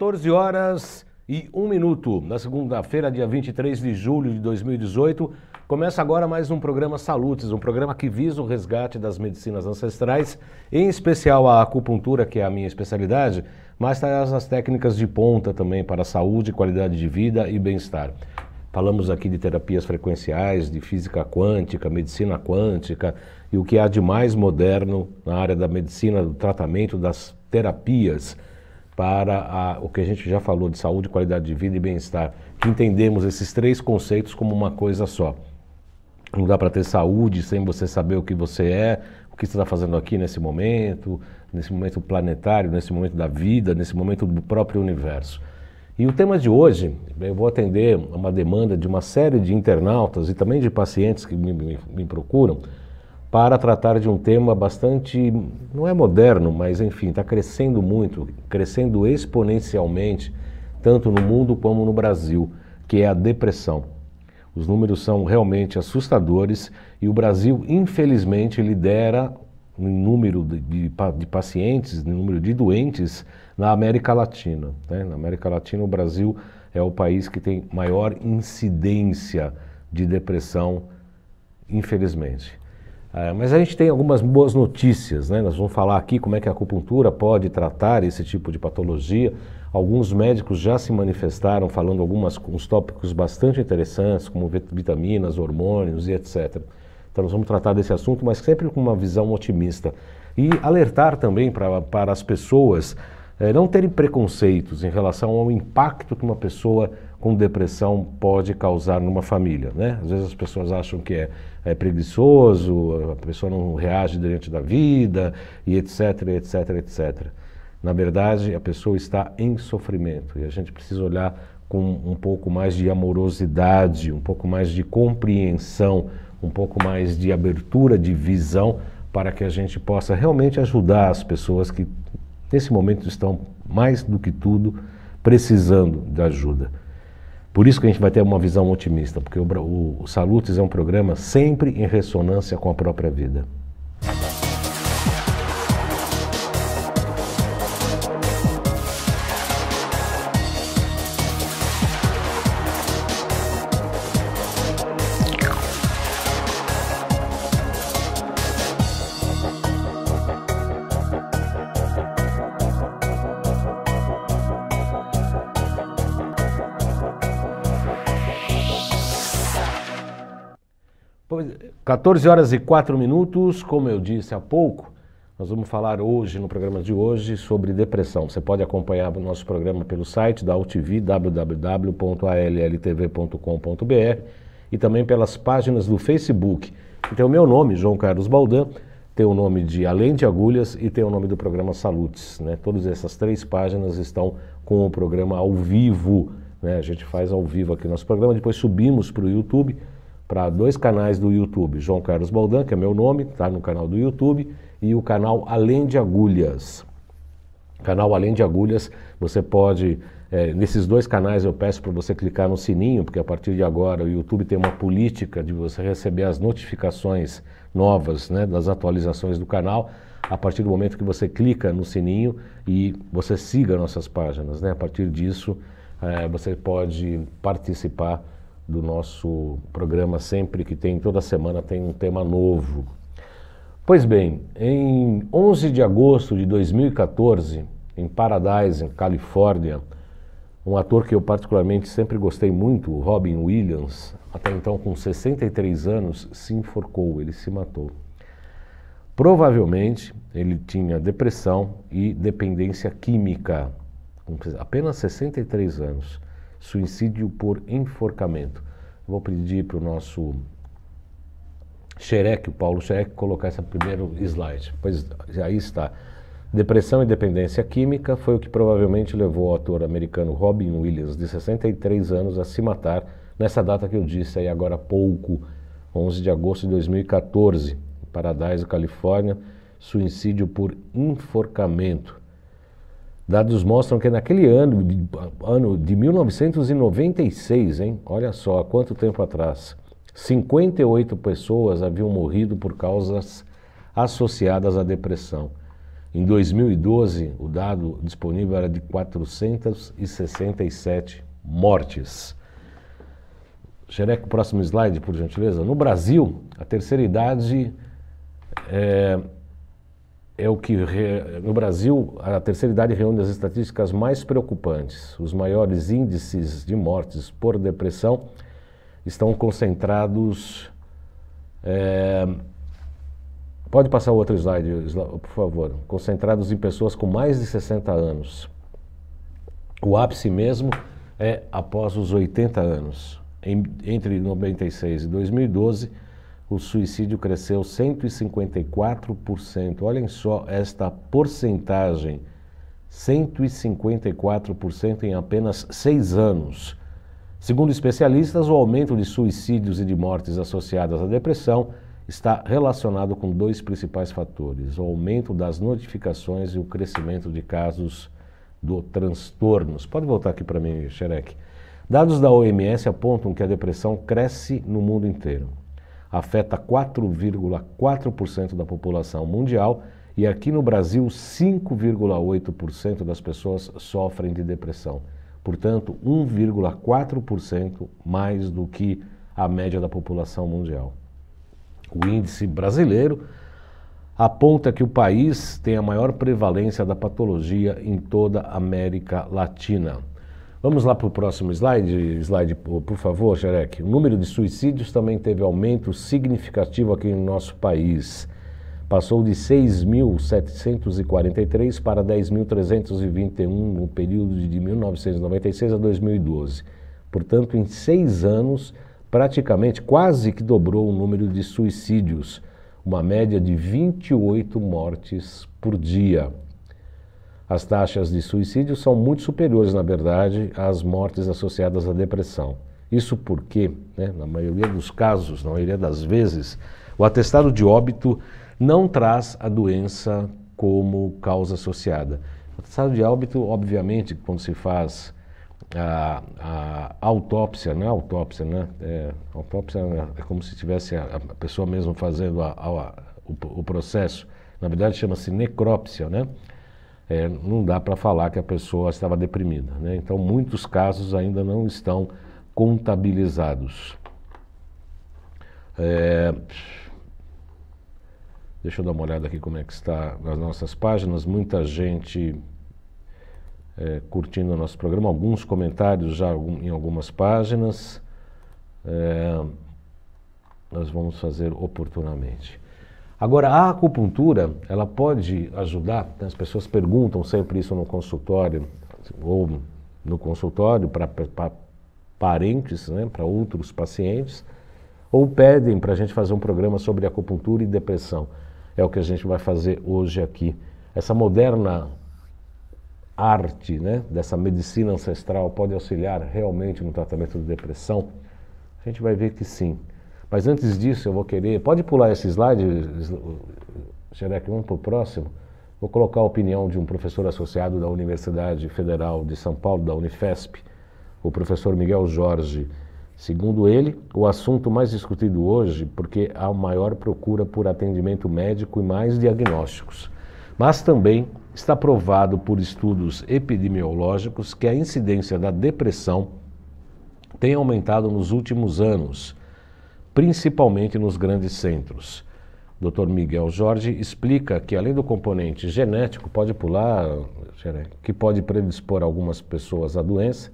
14 horas e 1 minuto. Na segunda-feira, dia 23 de julho de 2018, começa agora mais um programa Salutes, um programa que visa o resgate das medicinas ancestrais, em especial a acupuntura, que é a minha especialidade, mas traz as técnicas de ponta também para saúde, qualidade de vida e bem-estar. Falamos aqui de terapias frequenciais, de física quântica, medicina quântica e o que há de mais moderno na área da medicina, do tratamento, das terapias para a, o que a gente já falou de saúde, qualidade de vida e bem-estar, que entendemos esses três conceitos como uma coisa só. Não dá para ter saúde sem você saber o que você é, o que você está fazendo aqui nesse momento, nesse momento planetário, nesse momento da vida, nesse momento do próprio universo. E o tema de hoje, eu vou atender a uma demanda de uma série de internautas e também de pacientes que me, me, me procuram para tratar de um tema bastante, não é moderno, mas enfim, está crescendo muito, crescendo exponencialmente, tanto no mundo como no Brasil, que é a depressão. Os números são realmente assustadores e o Brasil, infelizmente, lidera no número de, de, pacientes, no número de doentes na América Latina. Né? Na América Latina, o Brasil é o país que tem maior incidência de depressão, infelizmente. É, mas a gente tem algumas boas notícias, né? Nós vamos falar aqui como é que a acupuntura pode tratar esse tipo de patologia. Alguns médicos já se manifestaram falando alguns uns tópicos bastante interessantes, como vitaminas, hormônios e etc. Então nós vamos tratar desse assunto, mas sempre com uma visão otimista e alertar também pra, para as pessoas é, não terem preconceitos em relação ao impacto que uma pessoa com depressão pode causar numa família. Né? Às vezes as pessoas acham que é, é preguiçoso, a pessoa não reage diante da vida e etc, etc, etc. Na verdade, a pessoa está em sofrimento e a gente precisa olhar com um pouco mais de amorosidade, um pouco mais de compreensão, um pouco mais de abertura de visão para que a gente possa realmente ajudar as pessoas que nesse momento estão mais do que tudo precisando de ajuda. Por isso que a gente vai ter uma visão otimista, porque o, o, o Salutes é um programa sempre em ressonância com a própria vida. 14 horas e 4 minutos, como eu disse há pouco, nós vamos falar hoje, no programa de hoje, sobre depressão. Você pode acompanhar o nosso programa pelo site da UTV, www.alltv.com.br e também pelas páginas do Facebook. Tem o meu nome, João Carlos Baldan, tem o nome de Além de Agulhas e tem o nome do programa Salutes. Né? Todas essas três páginas estão com o programa ao vivo. Né? A gente faz ao vivo aqui nosso programa, depois subimos para o YouTube para dois canais do YouTube, João Carlos Baldan, que é meu nome, está no canal do YouTube, e o canal Além de Agulhas. Canal Além de Agulhas, você pode, é, nesses dois canais eu peço para você clicar no sininho, porque a partir de agora o YouTube tem uma política de você receber as notificações novas, né, das atualizações do canal, a partir do momento que você clica no sininho e você siga nossas páginas, né, a partir disso é, você pode participar do nosso programa, sempre que tem, toda semana tem um tema novo. Pois bem, em 11 de agosto de 2014, em Paradise, em Califórnia, um ator que eu particularmente sempre gostei muito, Robin Williams, até então com 63 anos, se enforcou, ele se matou. Provavelmente ele tinha depressão e dependência química, com apenas 63 anos suicídio por enforcamento. Vou pedir para o nosso Xerec, o Paulo Xerec, colocar esse primeiro slide. Pois aí está. Depressão e dependência química foi o que provavelmente levou o ator americano Robin Williams, de 63 anos, a se matar nessa data que eu disse aí agora há pouco, 11 de agosto de 2014, em Paradise, Califórnia, suicídio por enforcamento. Dados mostram que naquele ano, ano de 1996, hein? Olha só, há quanto tempo atrás, 58 pessoas haviam morrido por causas associadas à depressão. Em 2012, o dado disponível era de 467 mortes. Xereco, próximo slide, por gentileza. No Brasil, a terceira idade é, é o que re... no Brasil a terceira idade reúne as estatísticas mais preocupantes. Os maiores índices de mortes por depressão estão concentrados. É... pode passar o outro slide, por favor. Concentrados em pessoas com mais de 60 anos. O ápice mesmo é após os 80 anos. Em... entre 96 e 2012 o suicídio cresceu 154%. Olhem só esta porcentagem: 154% em apenas seis anos. Segundo especialistas, o aumento de suicídios e de mortes associadas à depressão está relacionado com dois principais fatores: o aumento das notificações e o crescimento de casos do transtornos. Pode voltar aqui para mim, Xerec. Dados da OMS apontam que a depressão cresce no mundo inteiro afeta 4,4% da população mundial e aqui no Brasil 5,8% das pessoas sofrem de depressão. Portanto, 1,4% mais do que a média da população mundial. O índice brasileiro aponta que o país tem a maior prevalência da patologia em toda a América Latina. Vamos lá para o próximo slide, slide, por favor, Xerec. O número de suicídios também teve aumento significativo aqui no nosso país. Passou de 6.743 para 10.321 no período de 1996 a 2012. Portanto, em seis anos, praticamente quase que dobrou o número de suicídios, uma média de 28 mortes por dia. As taxas de suicídio são muito superiores, na verdade, às mortes associadas à depressão. Isso porque, né, na maioria dos casos, na maioria das vezes, o atestado de óbito não traz a doença como causa associada. O atestado de óbito, obviamente, quando se faz a, a autópsia, não é autópsia, né? É, autópsia é como se tivesse a, a pessoa mesmo fazendo a, a, o, o processo. Na verdade, chama-se necrópsia, né? É, não dá para falar que a pessoa estava deprimida. Né? Então, muitos casos ainda não estão contabilizados. É... Deixa eu dar uma olhada aqui como é que está nas nossas páginas. Muita gente é, curtindo o nosso programa, alguns comentários já em algumas páginas. É, nós vamos fazer oportunamente. Agora, a acupuntura, ela pode ajudar, as pessoas perguntam sempre isso no consultório, ou no consultório para parentes, né, para outros pacientes, ou pedem para a gente fazer um programa sobre acupuntura e depressão. É o que a gente vai fazer hoje aqui. Essa moderna arte né, dessa medicina ancestral pode auxiliar realmente no tratamento de depressão? A gente vai ver que sim. Mas antes disso, eu vou querer. Pode pular esse slide, Xerec, vamos para o próximo. Vou colocar a opinião de um professor associado da Universidade Federal de São Paulo, da Unifesp, o professor Miguel Jorge. Segundo ele, o assunto mais discutido hoje, porque há maior procura por atendimento médico e mais diagnósticos. Mas também está provado por estudos epidemiológicos que a incidência da depressão tem aumentado nos últimos anos principalmente nos grandes centros. Dr. Miguel Jorge explica que além do componente genético, pode pular, que pode predispor algumas pessoas à doença,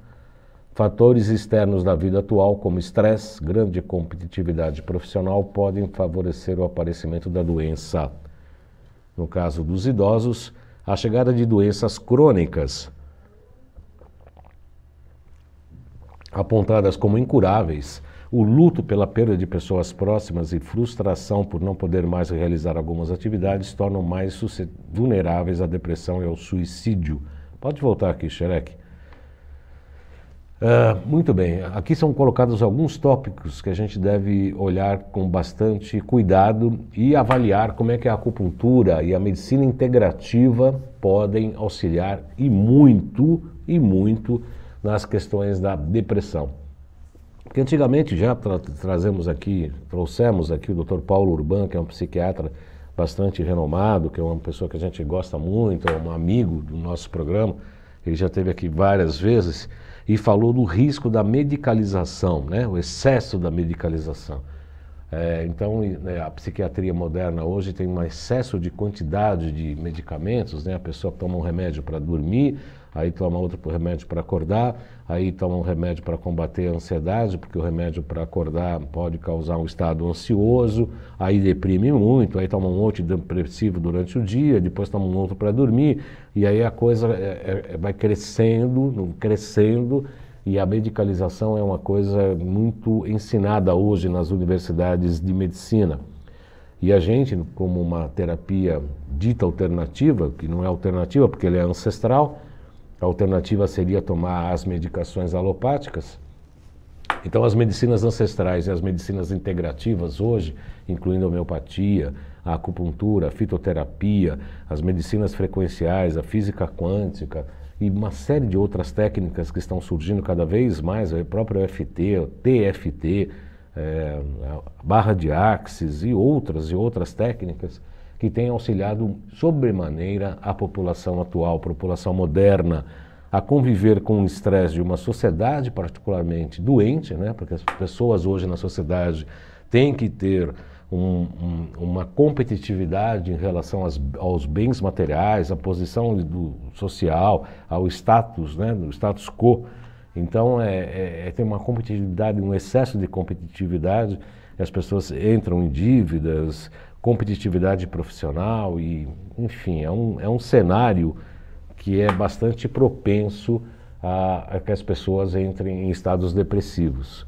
fatores externos da vida atual, como estresse, grande competitividade profissional, podem favorecer o aparecimento da doença. No caso dos idosos, a chegada de doenças crônicas, apontadas como incuráveis, o luto pela perda de pessoas próximas e frustração por não poder mais realizar algumas atividades tornam mais vulneráveis à depressão e ao suicídio. Pode voltar aqui, Xerec. Uh, ah, muito bem, aqui são colocados alguns tópicos que a gente deve olhar com bastante cuidado e avaliar como é que a acupuntura e a medicina integrativa podem auxiliar e muito, e muito nas questões da depressão. Porque antigamente já tra trazemos aqui, trouxemos aqui o Dr. Paulo Urban, que é um psiquiatra bastante renomado, que é uma pessoa que a gente gosta muito, é um amigo do nosso programa, ele já esteve aqui várias vezes, e falou do risco da medicalização, né? o excesso da medicalização. É, então, né, a psiquiatria moderna hoje tem um excesso de quantidade de medicamentos, né? a pessoa toma um remédio para dormir, aí toma outro remédio para acordar, aí toma um remédio para combater a ansiedade, porque o remédio para acordar pode causar um estado ansioso, aí deprime muito, aí toma um outro depressivo durante o dia, depois toma um outro para dormir, e aí a coisa é, é, é, vai crescendo, crescendo, e a medicalização é uma coisa muito ensinada hoje nas universidades de medicina. E a gente, como uma terapia dita alternativa, que não é alternativa porque ele é ancestral, a alternativa seria tomar as medicações alopáticas. Então, as medicinas ancestrais e as medicinas integrativas hoje, incluindo homeopatia, a acupuntura, a fitoterapia, as medicinas frequenciais, a física quântica e uma série de outras técnicas que estão surgindo cada vez mais, o é, próprio FT, o TFT, é, a barra de axis e outras e outras técnicas que tem auxiliado sobremaneira a população atual, a população moderna, a conviver com o estresse de uma sociedade particularmente doente, né? porque as pessoas hoje na sociedade têm que ter um, um, uma competitividade em relação às, aos bens materiais, à posição do, social, ao status, né? do status quo. Então, é, é, é uma competitividade, um excesso de competitividade, as pessoas entram em dívidas, competitividade profissional e, enfim, é um, é um cenário que é bastante propenso a, a que as pessoas entrem em estados depressivos.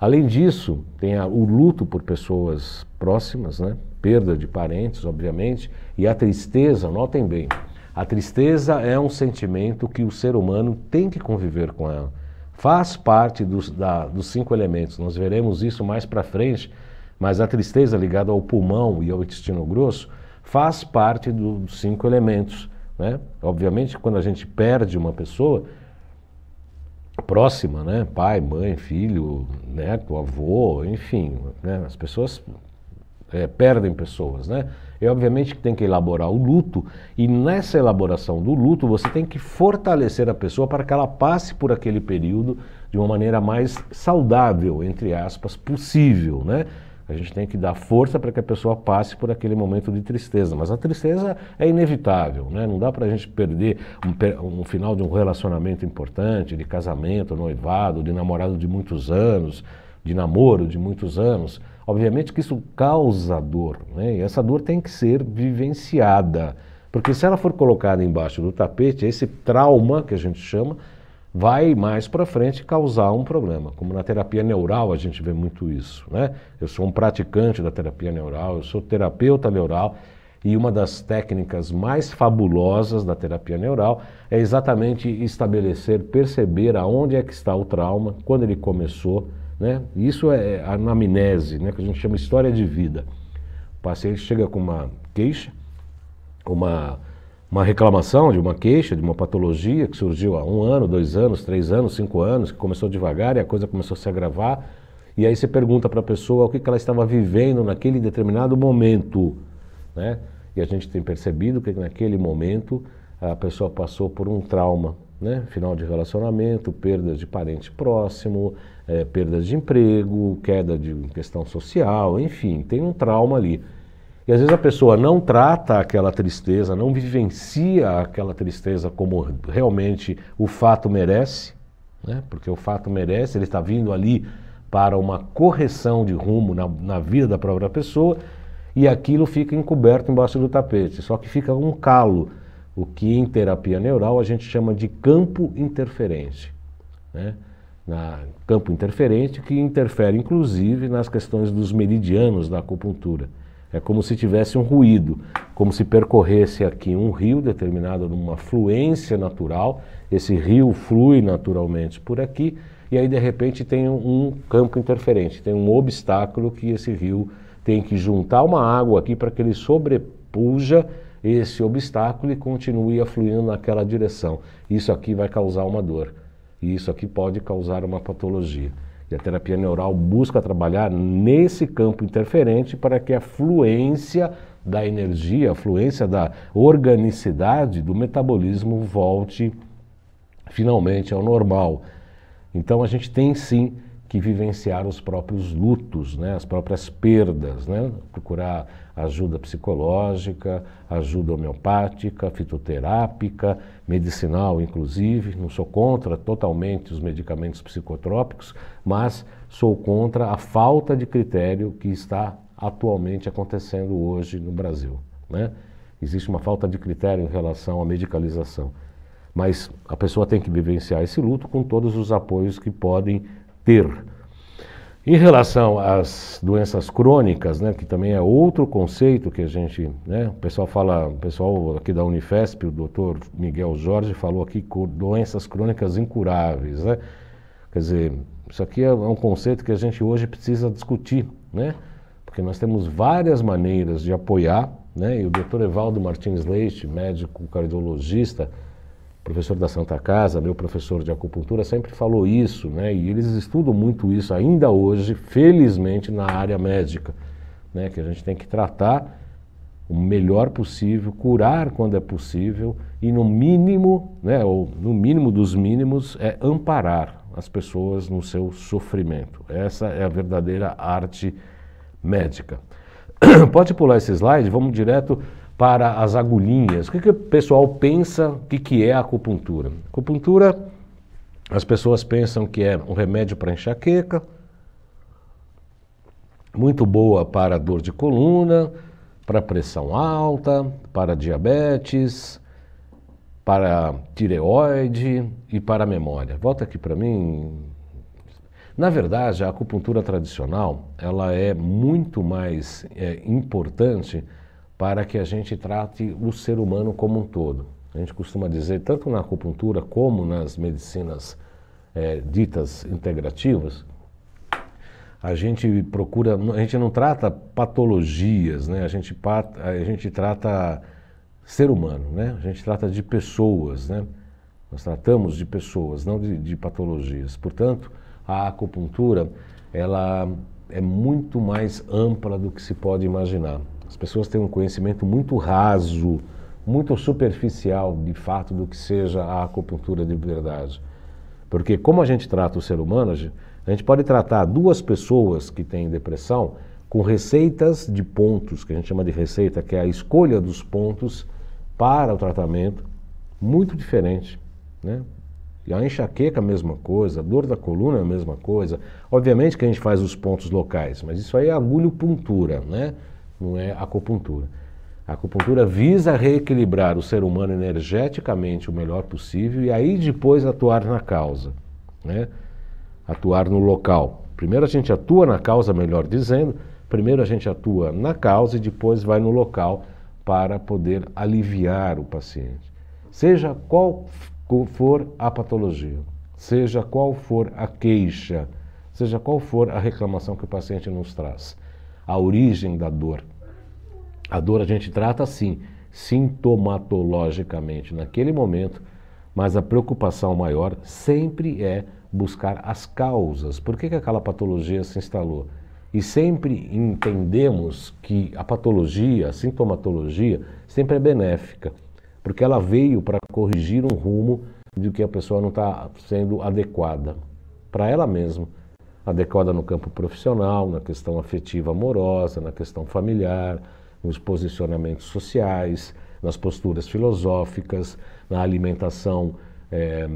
Além disso, tem a, o luto por pessoas próximas, né? perda de parentes, obviamente, e a tristeza, notem bem, a tristeza é um sentimento que o ser humano tem que conviver com ela. Faz parte dos, da, dos cinco elementos. Nós veremos isso mais para frente mas a tristeza ligada ao pulmão e ao intestino grosso faz parte dos cinco elementos. Né? Obviamente, quando a gente perde uma pessoa próxima, né? pai, mãe, filho, neto, avô, enfim, né? as pessoas é, perdem pessoas, né? E obviamente que tem que elaborar o luto, e nessa elaboração do luto você tem que fortalecer a pessoa para que ela passe por aquele período de uma maneira mais saudável, entre aspas, possível, né? A gente tem que dar força para que a pessoa passe por aquele momento de tristeza. Mas a tristeza é inevitável, né? não dá para a gente perder um, um final de um relacionamento importante, de casamento, noivado, de namorado de muitos anos, de namoro de muitos anos. Obviamente que isso causa dor, né? e essa dor tem que ser vivenciada. Porque se ela for colocada embaixo do tapete, esse trauma que a gente chama, vai mais para frente causar um problema. Como na terapia neural a gente vê muito isso. Né? Eu sou um praticante da terapia neural, eu sou terapeuta neural. E uma das técnicas mais fabulosas da terapia neural é exatamente estabelecer, perceber aonde é que está o trauma, quando ele começou. Né? Isso é, é a anamnese, né? que a gente chama história de vida. O paciente chega com uma queixa, uma uma reclamação, de uma queixa, de uma patologia que surgiu há um ano, dois anos, três anos, cinco anos, que começou devagar e a coisa começou a se agravar. E aí você pergunta para a pessoa o que, que ela estava vivendo naquele determinado momento. Né? E a gente tem percebido que naquele momento a pessoa passou por um trauma, né? final de relacionamento, perdas de parente próximo, é, perdas de emprego, queda de questão social, enfim, tem um trauma ali. E às vezes a pessoa não trata aquela tristeza, não vivencia aquela tristeza como realmente o fato merece, né? porque o fato merece, ele está vindo ali para uma correção de rumo na, na vida da própria pessoa, e aquilo fica encoberto embaixo do tapete, só que fica um calo, o que em terapia neural a gente chama de campo interferente. Né? Na, campo interferente que interfere inclusive nas questões dos meridianos da acupuntura. É como se tivesse um ruído, como se percorresse aqui um rio determinado numa fluência natural. Esse rio flui naturalmente por aqui e aí de repente tem um campo interferente, tem um obstáculo que esse rio tem que juntar uma água aqui para que ele sobrepuja esse obstáculo e continue fluindo naquela direção. Isso aqui vai causar uma dor e isso aqui pode causar uma patologia. E a terapia neural busca trabalhar nesse campo interferente para que a fluência da energia, a fluência da organicidade do metabolismo volte finalmente ao normal. Então a gente tem sim que vivenciar os próprios lutos, né? as próprias perdas, né? procurar ajuda psicológica, ajuda homeopática, fitoterápica, medicinal, inclusive. Não sou contra totalmente os medicamentos psicotrópicos, mas sou contra a falta de critério que está atualmente acontecendo hoje no Brasil. Né? Existe uma falta de critério em relação à medicalização. Mas a pessoa tem que vivenciar esse luto com todos os apoios que podem ter em relação às doenças crônicas, né, que também é outro conceito que a gente, né, o pessoal fala, o pessoal aqui da Unifesp, o doutor Miguel Jorge falou aqui doenças crônicas incuráveis, né? Quer dizer, isso aqui é um conceito que a gente hoje precisa discutir, né? Porque nós temos várias maneiras de apoiar, né? E o doutor Evaldo Martins Leite, médico cardiologista, professor da Santa Casa, meu professor de acupuntura, sempre falou isso, né? E eles estudam muito isso ainda hoje, felizmente, na área médica, né? Que a gente tem que tratar o melhor possível, curar quando é possível e no mínimo, né? Ou no mínimo dos mínimos é amparar as pessoas no seu sofrimento. Essa é a verdadeira arte médica. Pode pular esse slide, vamos direto para as agulhinhas. O que, que o pessoal pensa que, que é a acupuntura? Acupuntura, as pessoas pensam que é um remédio para enxaqueca, muito boa para dor de coluna, para pressão alta, para diabetes, para tireoide e para memória. Volta aqui para mim. Na verdade, a acupuntura tradicional ela é muito mais é, importante para que a gente trate o ser humano como um todo. A gente costuma dizer, tanto na acupuntura como nas medicinas é, ditas integrativas, a gente procura, a gente não trata patologias, né? a, gente, a gente trata ser humano, né? a gente trata de pessoas, né? nós tratamos de pessoas, não de, de patologias. Portanto, a acupuntura ela é muito mais ampla do que se pode imaginar. As pessoas têm um conhecimento muito raso, muito superficial, de fato, do que seja a acupuntura de verdade. Porque como a gente trata o ser humano, a gente pode tratar duas pessoas que têm depressão com receitas de pontos, que a gente chama de receita, que é a escolha dos pontos para o tratamento, muito diferente. Né? E a enxaqueca, é a mesma coisa, a dor da coluna, é a mesma coisa. Obviamente que a gente faz os pontos locais, mas isso aí é agulho-puntura, né? não é acupuntura. A acupuntura visa reequilibrar o ser humano energeticamente o melhor possível e aí depois atuar na causa, né? Atuar no local. Primeiro a gente atua na causa, melhor dizendo, primeiro a gente atua na causa e depois vai no local para poder aliviar o paciente. Seja qual for a patologia, seja qual for a queixa, seja qual for a reclamação que o paciente nos traz, a origem da dor a dor a gente trata assim, sintomatologicamente naquele momento, mas a preocupação maior sempre é buscar as causas. Por que, que aquela patologia se instalou? E sempre entendemos que a patologia, a sintomatologia, sempre é benéfica, porque ela veio para corrigir um rumo de que a pessoa não está sendo adequada para ela mesma. Adequada no campo profissional, na questão afetiva amorosa, na questão familiar, nos posicionamentos sociais, nas posturas filosóficas, na alimentação, é,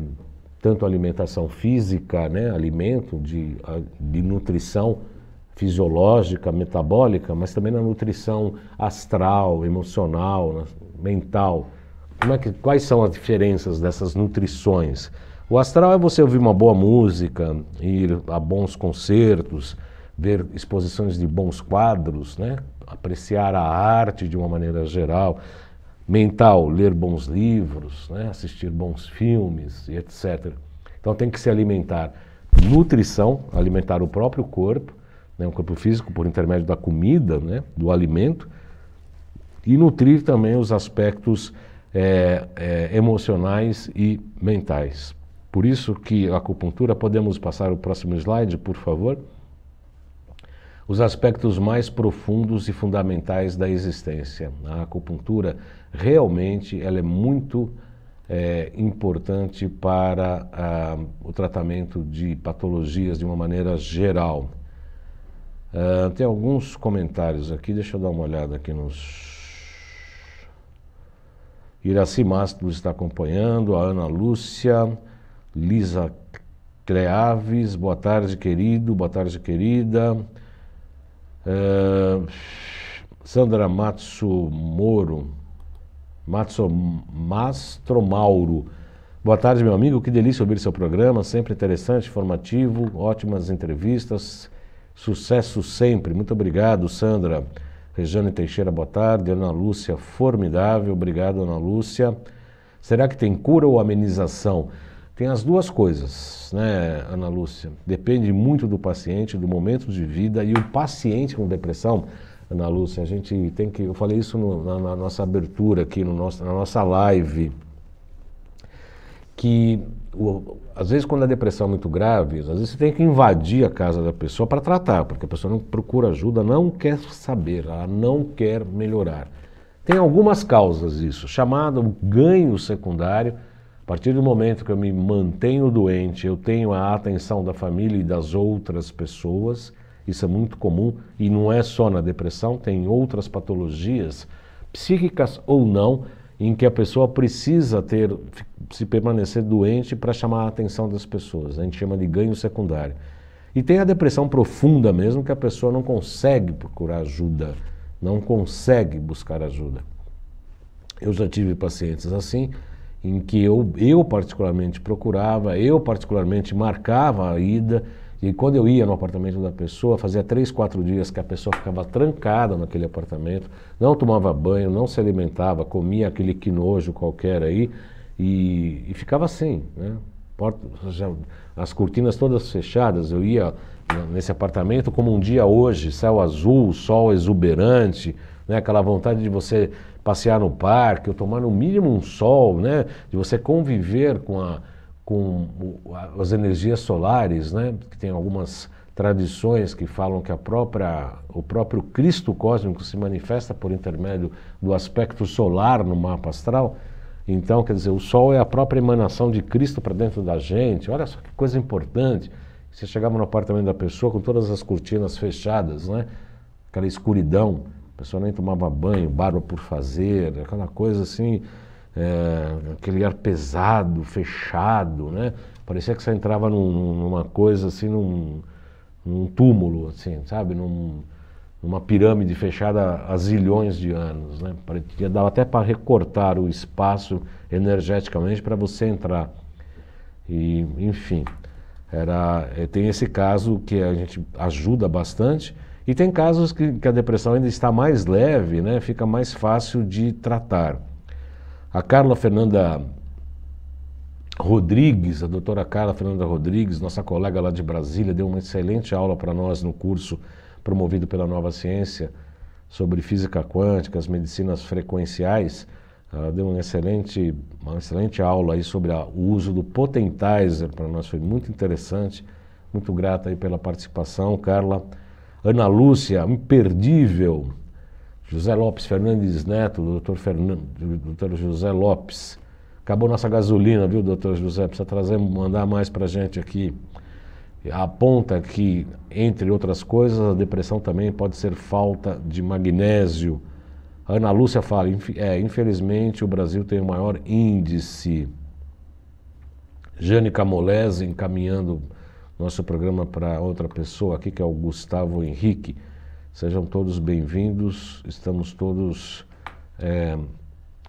tanto alimentação física, né, alimento de, de nutrição fisiológica, metabólica, mas também na nutrição astral, emocional, mental. É que, quais são as diferenças dessas nutrições? O astral é você ouvir uma boa música, ir a bons concertos, ver exposições de bons quadros, né? apreciar a arte de uma maneira geral, mental, ler bons livros, né, assistir bons filmes e etc. Então tem que se alimentar. Nutrição, alimentar o próprio corpo, né, o corpo físico por intermédio da comida, né, do alimento, e nutrir também os aspectos é, é, emocionais e mentais. Por isso que a acupuntura, podemos passar o próximo slide, por favor? os aspectos mais profundos e fundamentais da existência. A acupuntura realmente ela é muito é, importante para o tratamento de patologias de uma maneira geral. Ah, tem alguns comentários aqui, deixa eu dar uma olhada aqui nos. Iraci Mastro está acompanhando, a Ana Lúcia, Lisa Creaves. boa tarde, querido, boa tarde, querida. Ah, Sandra Matsu Moro. Matsu Mauro. Boa tarde, meu amigo. Que delícia ouvir seu programa. Sempre interessante, informativo, ótimas entrevistas. Sucesso sempre. Muito obrigado, Sandra. Regiane Teixeira, boa tarde. Ana Lúcia, formidável. Obrigado, Ana Lúcia. Será que tem cura ou amenização? Tem as duas coisas, né, Ana Lúcia? Depende muito do paciente, do momento de vida e o paciente com depressão, Ana Lúcia, a gente tem que. Eu falei isso no, na, na, nossa abertura aqui, no nosso, na nossa live, que o, às vezes quando a depressão é muito grave, às vezes você tem que invadir a casa da pessoa para tratar, porque a pessoa não procura ajuda, não quer saber, ela não quer melhorar. Tem algumas causas isso, chamado ganho secundário a partir do momento que eu me mantenho doente, eu tenho a atenção da família e das outras pessoas, isso é muito comum e não é só na depressão, tem outras patologias psíquicas ou não, em que a pessoa precisa ter se permanecer doente para chamar a atenção das pessoas. A gente chama de ganho secundário. E tem a depressão profunda mesmo, que a pessoa não consegue procurar ajuda, não consegue buscar ajuda. Eu já tive pacientes assim, em que eu, eu particularmente procurava, eu particularmente marcava a ida. E quando eu ia no apartamento da pessoa, fazia três, quatro dias que a pessoa ficava trancada naquele apartamento, não tomava banho, não se alimentava, comia aquele quinojo qualquer aí e, e ficava assim, né? Porta, já, as cortinas todas fechadas, eu ia nesse apartamento como um dia hoje, céu azul, sol exuberante, né? aquela vontade de você passear no parque, ou tomar no mínimo um sol, né, de você conviver com, a, com as energias solares, né, que tem algumas tradições que falam que a própria, o próprio Cristo cósmico se manifesta por intermédio do aspecto solar no mapa astral. Então, quer dizer, o Sol é a própria emanação de Cristo para dentro da gente. Olha só que coisa importante. Você chegava no apartamento da pessoa com todas as cortinas fechadas, né? Aquela escuridão a pessoa nem tomava banho, barba por fazer, aquela coisa assim, eh, aquele ar pesado, fechado né, parecia que você entrava num numa coisa assim, num num túmulo assim, sabe, num numa pirâmide fechada há zilhões de anos né, parecia dava até para recortar o espaço energeticamente para você entrar, e enfim, era eh, tem esse caso que a gente ajuda bastante e tem casos que, que a depressão ainda está mais leve, né? fica mais fácil de tratar. A Carla Fernanda Rodrigues, a doutora Carla Fernanda Rodrigues, nossa colega lá de Brasília, deu uma excelente aula para nós no curso promovido pela Nova Ciência sobre física quântica, as medicinas frequenciais. Ela deu uma excelente, uma excelente aula aí sobre a, o uso do potentizer para nós, foi muito interessante. Muito grata aí pela participação, Carla. Ana Lúcia, imperdível. José Lopes Fernandes Neto, doutor, doutor José Lopes. Acabou nossa gasolina, viu, doutor José? Precisa trazer, mandar mais a gente aqui. Aponta que, entre outras coisas, a depressão também pode ser falta de magnésio. Ana Lúcia fala, é, infelizmente o Brasil tem o maior índice. Jane Camolese encaminhando nosso programa para outra pessoa aqui, que é o Gustavo Henrique. Sejam todos bem-vindos, estamos todos é,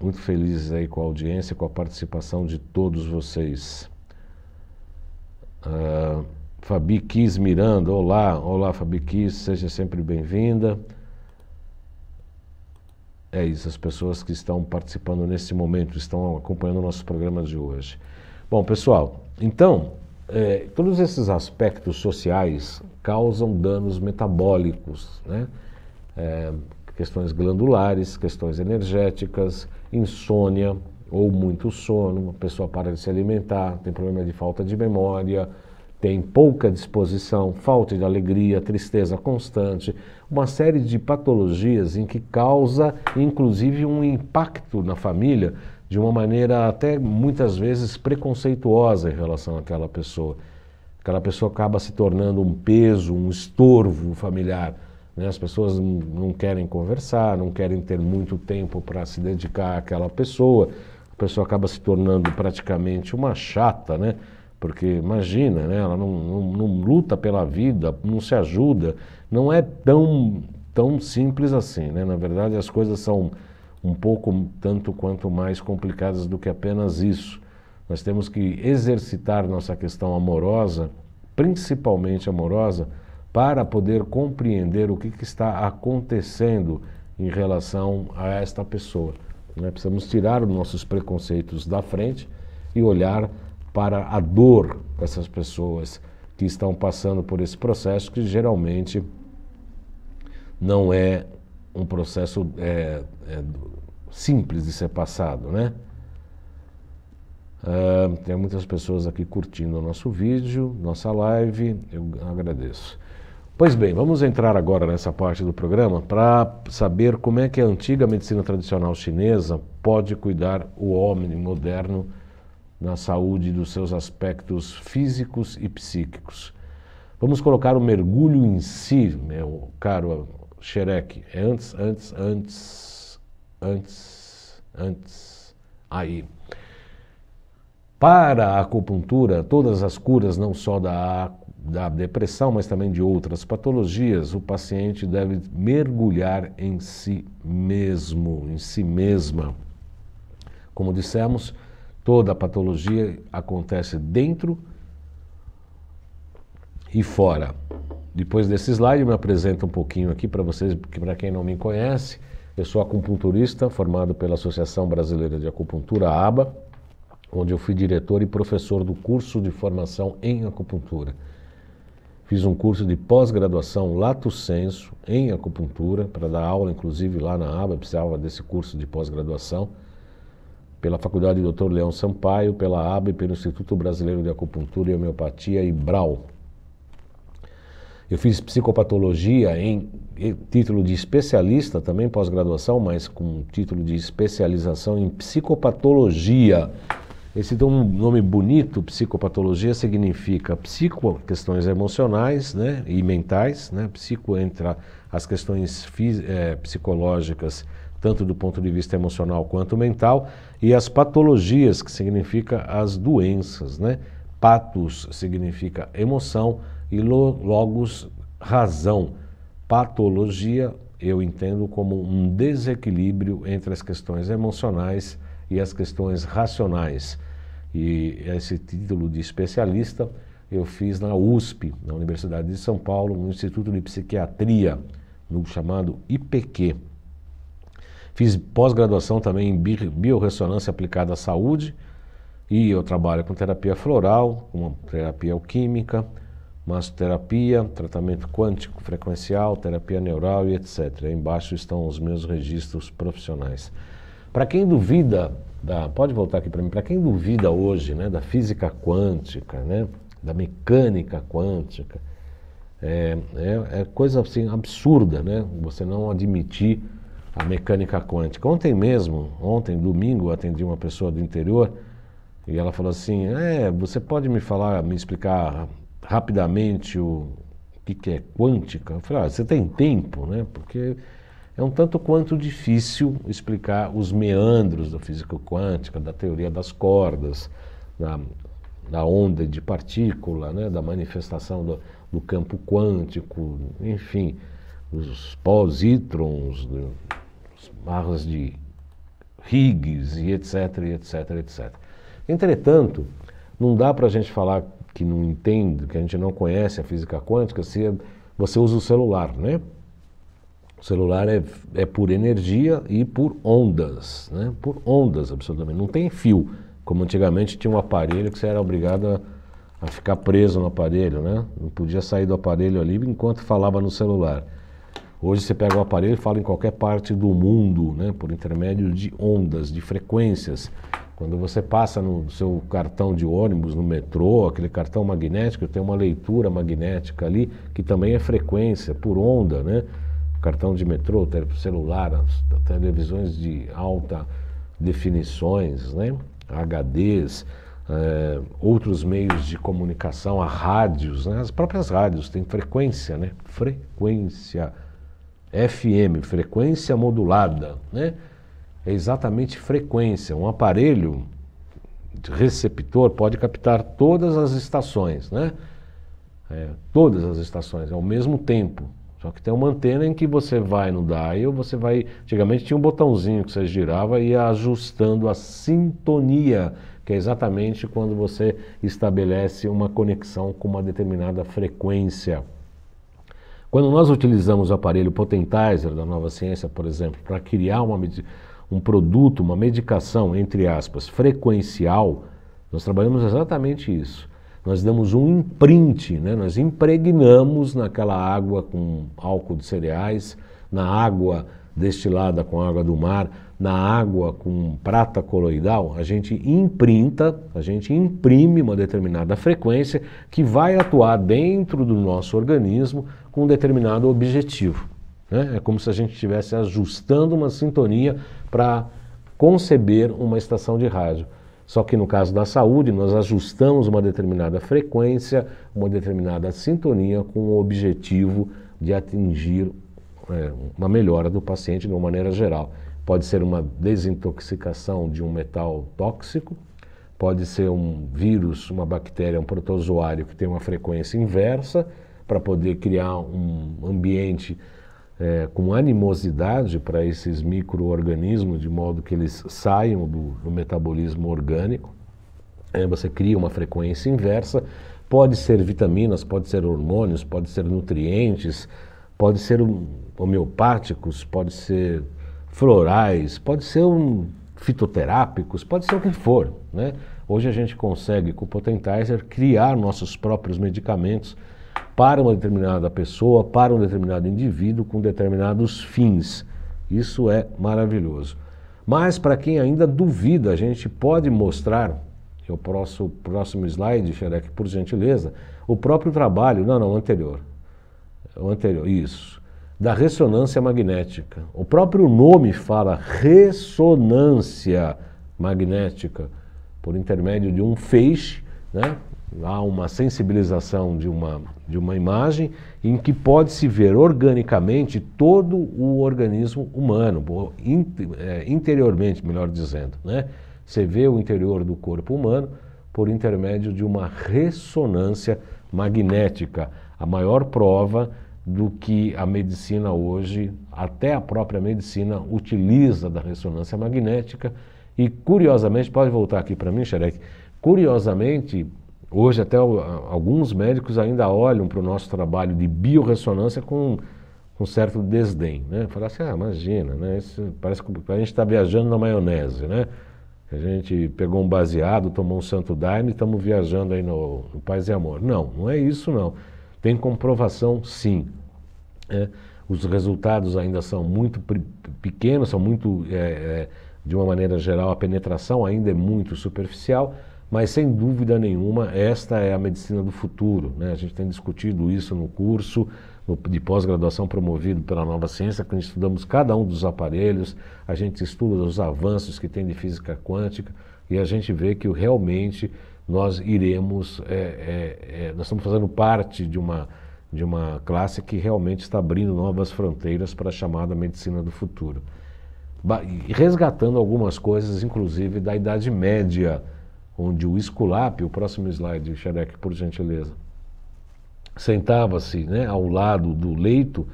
muito felizes aí com a audiência, com a participação de todos vocês. Uh, Fabi Kis Miranda, olá, olá Fabi Kis, seja sempre bem-vinda. É isso, as pessoas que estão participando nesse momento, estão acompanhando o nosso programa de hoje. Bom, pessoal, então, é, todos esses aspectos sociais causam danos metabólicos, né? É, questões glandulares, questões energéticas, insônia ou muito sono, a pessoa para de se alimentar, tem problema de falta de memória, tem pouca disposição, falta de alegria, tristeza constante, uma série de patologias em que causa inclusive um impacto na família de uma maneira até muitas vezes preconceituosa em relação àquela pessoa. Aquela pessoa acaba se tornando um peso, um estorvo familiar. Né? As pessoas não querem conversar, não querem ter muito tempo para se dedicar àquela pessoa. A pessoa acaba se tornando praticamente uma chata, né? Porque imagina, né? ela não, não, não luta pela vida, não se ajuda. Não é tão, tão simples assim, né? Na verdade, as coisas são um pouco tanto quanto mais complicadas do que apenas isso. Nós temos que exercitar nossa questão amorosa, principalmente amorosa, para poder compreender o que, que está acontecendo em relação a esta pessoa. Né? Precisamos tirar os nossos preconceitos da frente e olhar para a dor dessas pessoas que estão passando por esse processo, que geralmente não é um processo é, é, simples de ser passado, né? Ah, tem muitas pessoas aqui curtindo o nosso vídeo, nossa live, eu agradeço. Pois bem, vamos entrar agora nessa parte do programa para saber como é que a antiga medicina tradicional chinesa pode cuidar o homem moderno na saúde dos seus aspectos físicos e psíquicos. Vamos colocar o mergulho em si, meu caro Xerec. É antes, antes, antes antes, antes, aí. Para a acupuntura, todas as curas, não só da, da depressão, mas também de outras patologias, o paciente deve mergulhar em si mesmo, em si mesma. Como dissemos, toda patologia acontece dentro e fora. Depois desse slide, eu me apresento um pouquinho aqui para vocês, para quem não me conhece. Eu sou acupunturista, formado pela Associação Brasileira de Acupuntura, ABA, onde eu fui diretor e professor do curso de formação em acupuntura. Fiz um curso de pós-graduação Lato Senso em acupuntura, para dar aula, inclusive, lá na ABA, precisava desse curso de pós-graduação, pela Faculdade Dr. Leão Sampaio, pela ABA e pelo Instituto Brasileiro de Acupuntura e Homeopatia, (IBRAL). Eu fiz psicopatologia em, título de especialista, também pós-graduação, mas com título de especialização em psicopatologia. Esse um nome bonito, psicopatologia, significa psico, questões emocionais né, e mentais, né, psico entra as questões é, psicológicas, tanto do ponto de vista emocional quanto mental, e as patologias, que significa as doenças, né? Patos significa emoção, e logos razão. Patologia eu entendo como um desequilíbrio entre as questões emocionais e as questões racionais. E esse título de especialista eu fiz na USP, na Universidade de São Paulo, no Instituto de Psiquiatria, no chamado IPQ. Fiz pós-graduação também em biorressonância aplicada à saúde e eu trabalho com terapia floral, com terapia alquímica massoterapia, tratamento quântico frequencial, terapia neural e etc. Aí embaixo estão os meus registros profissionais. Para quem duvida da, pode voltar aqui para mim, para quem duvida hoje, né, da física quântica, né, da mecânica quântica, é, é, é coisa assim absurda, né, você não admitir a mecânica quântica. Ontem mesmo, ontem domingo, atendi uma pessoa do interior e ela falou assim: "É, você pode me falar, me explicar rapidamente o que que é quântica, eu falei, ah, você tem tempo, né? porque é um tanto quanto difícil explicar os meandros da física quântica, da teoria das cordas, da, da onda de partícula, né? da manifestação do, do campo quântico, enfim, os pósitrons, as barras de Higgs e etc, e etc, etc. Entretanto, não dá para a gente falar que não entende, que a gente não conhece a física quântica, se é, você usa o celular, né? O celular é, é por energia e por ondas, né? Por ondas, absolutamente. Não tem fio, como antigamente tinha um aparelho que você era obrigado a, a ficar preso no aparelho, né? Não podia sair do aparelho ali enquanto falava no celular. Hoje você pega o aparelho e fala em qualquer parte do mundo, né, por intermédio de ondas, de frequências. Quando você passa no seu cartão de ônibus, no metrô, aquele cartão magnético, tem uma leitura magnética ali, que também é frequência, por onda, né? Cartão de metrô, celular, televisões de alta definições, né? HDs, é, eh, outros meios de comunicação, a rádios, né? as próprias rádios têm frequência, né? Frequência FM, frequência modulada, né? é exatamente frequência. Um aparelho receptor pode captar todas as estações, né? É, todas as estações, ao mesmo tempo. Só que tem uma antena em que você vai no dial, você vai. Antigamente tinha um botãozinho que você girava e ia ajustando a sintonia, que é exatamente quando você estabelece uma conexão com uma determinada frequência. Quando nós utilizamos o aparelho Potentizer da Nova Ciência, por exemplo, para criar uma, um produto, uma medicação, entre aspas, frequencial, nós trabalhamos exatamente isso. Nós damos um imprint, né? nós impregnamos naquela água com álcool de cereais, na água destilada com água do mar, na água com prata coloidal, a gente imprinta, a gente imprime uma determinada frequência que vai atuar dentro do nosso organismo com um determinado objetivo. Né? É como se a gente estivesse ajustando uma sintonia para conceber uma estação de rádio. Só que no caso da saúde, nós ajustamos uma determinada frequência, uma determinada sintonia com o objetivo de atingir é, uma melhora do paciente de uma maneira geral. Pode ser uma desintoxicação de um metal tóxico, pode ser um vírus, uma bactéria, um protozoário que tem uma frequência inversa para poder criar um ambiente é, com animosidade para esses micro-organismos, de modo que eles saiam do, do metabolismo orgânico. É, você cria uma frequência inversa. Pode ser vitaminas, pode ser hormônios, pode ser nutrientes, pode ser homeopáticos, pode ser florais, pode ser um fitoterápicos, pode ser o que for. Né? Hoje a gente consegue, com o Potentizer, criar nossos próprios medicamentos para uma determinada pessoa, para um determinado indivíduo, com determinados fins. Isso é maravilhoso. Mas para quem ainda duvida, a gente pode mostrar, o próximo, próximo slide, Xerec, por gentileza, o próprio trabalho, não, não, o anterior. O anterior, isso. Da ressonância magnética. O próprio nome fala ressonância magnética, por intermédio de um feixe, né? há uma sensibilização de uma, de uma imagem em que pode-se ver organicamente todo o organismo humano, é, interiormente, melhor dizendo. Né? Você vê o interior do corpo humano por intermédio de uma ressonância magnética, a maior prova do que a medicina hoje, até a própria medicina, utiliza da ressonância magnética. E curiosamente, pode voltar aqui para mim, Xerec, curiosamente Hoje até alguns médicos ainda olham para o nosso trabalho de biorressonância com com certo desdém né, falam assim, ah imagina né, isso parece que a gente está viajando na maionese né, a gente pegou um baseado, tomou um santo daime e estamos viajando aí no, no paz e amor. Não, não é isso não, tem comprovação sim. É, os resultados ainda são muito pequenos, são muito, é, é, de uma maneira geral, a penetração ainda é muito superficial, mas, sem dúvida nenhuma, esta é a medicina do futuro. Né? A gente tem discutido isso no curso de pós-graduação promovido pela Nova Ciência, que estudamos cada um dos aparelhos, a gente estuda os avanços que tem de física quântica e a gente vê que realmente nós iremos, é, é, é, nós estamos fazendo parte de uma, de uma classe que realmente está abrindo novas fronteiras para a chamada medicina do futuro. resgatando algumas coisas, inclusive, da Idade Média onde o Esculápio, o próximo slide, Xerec, por gentileza, sentava-se né, ao lado do leito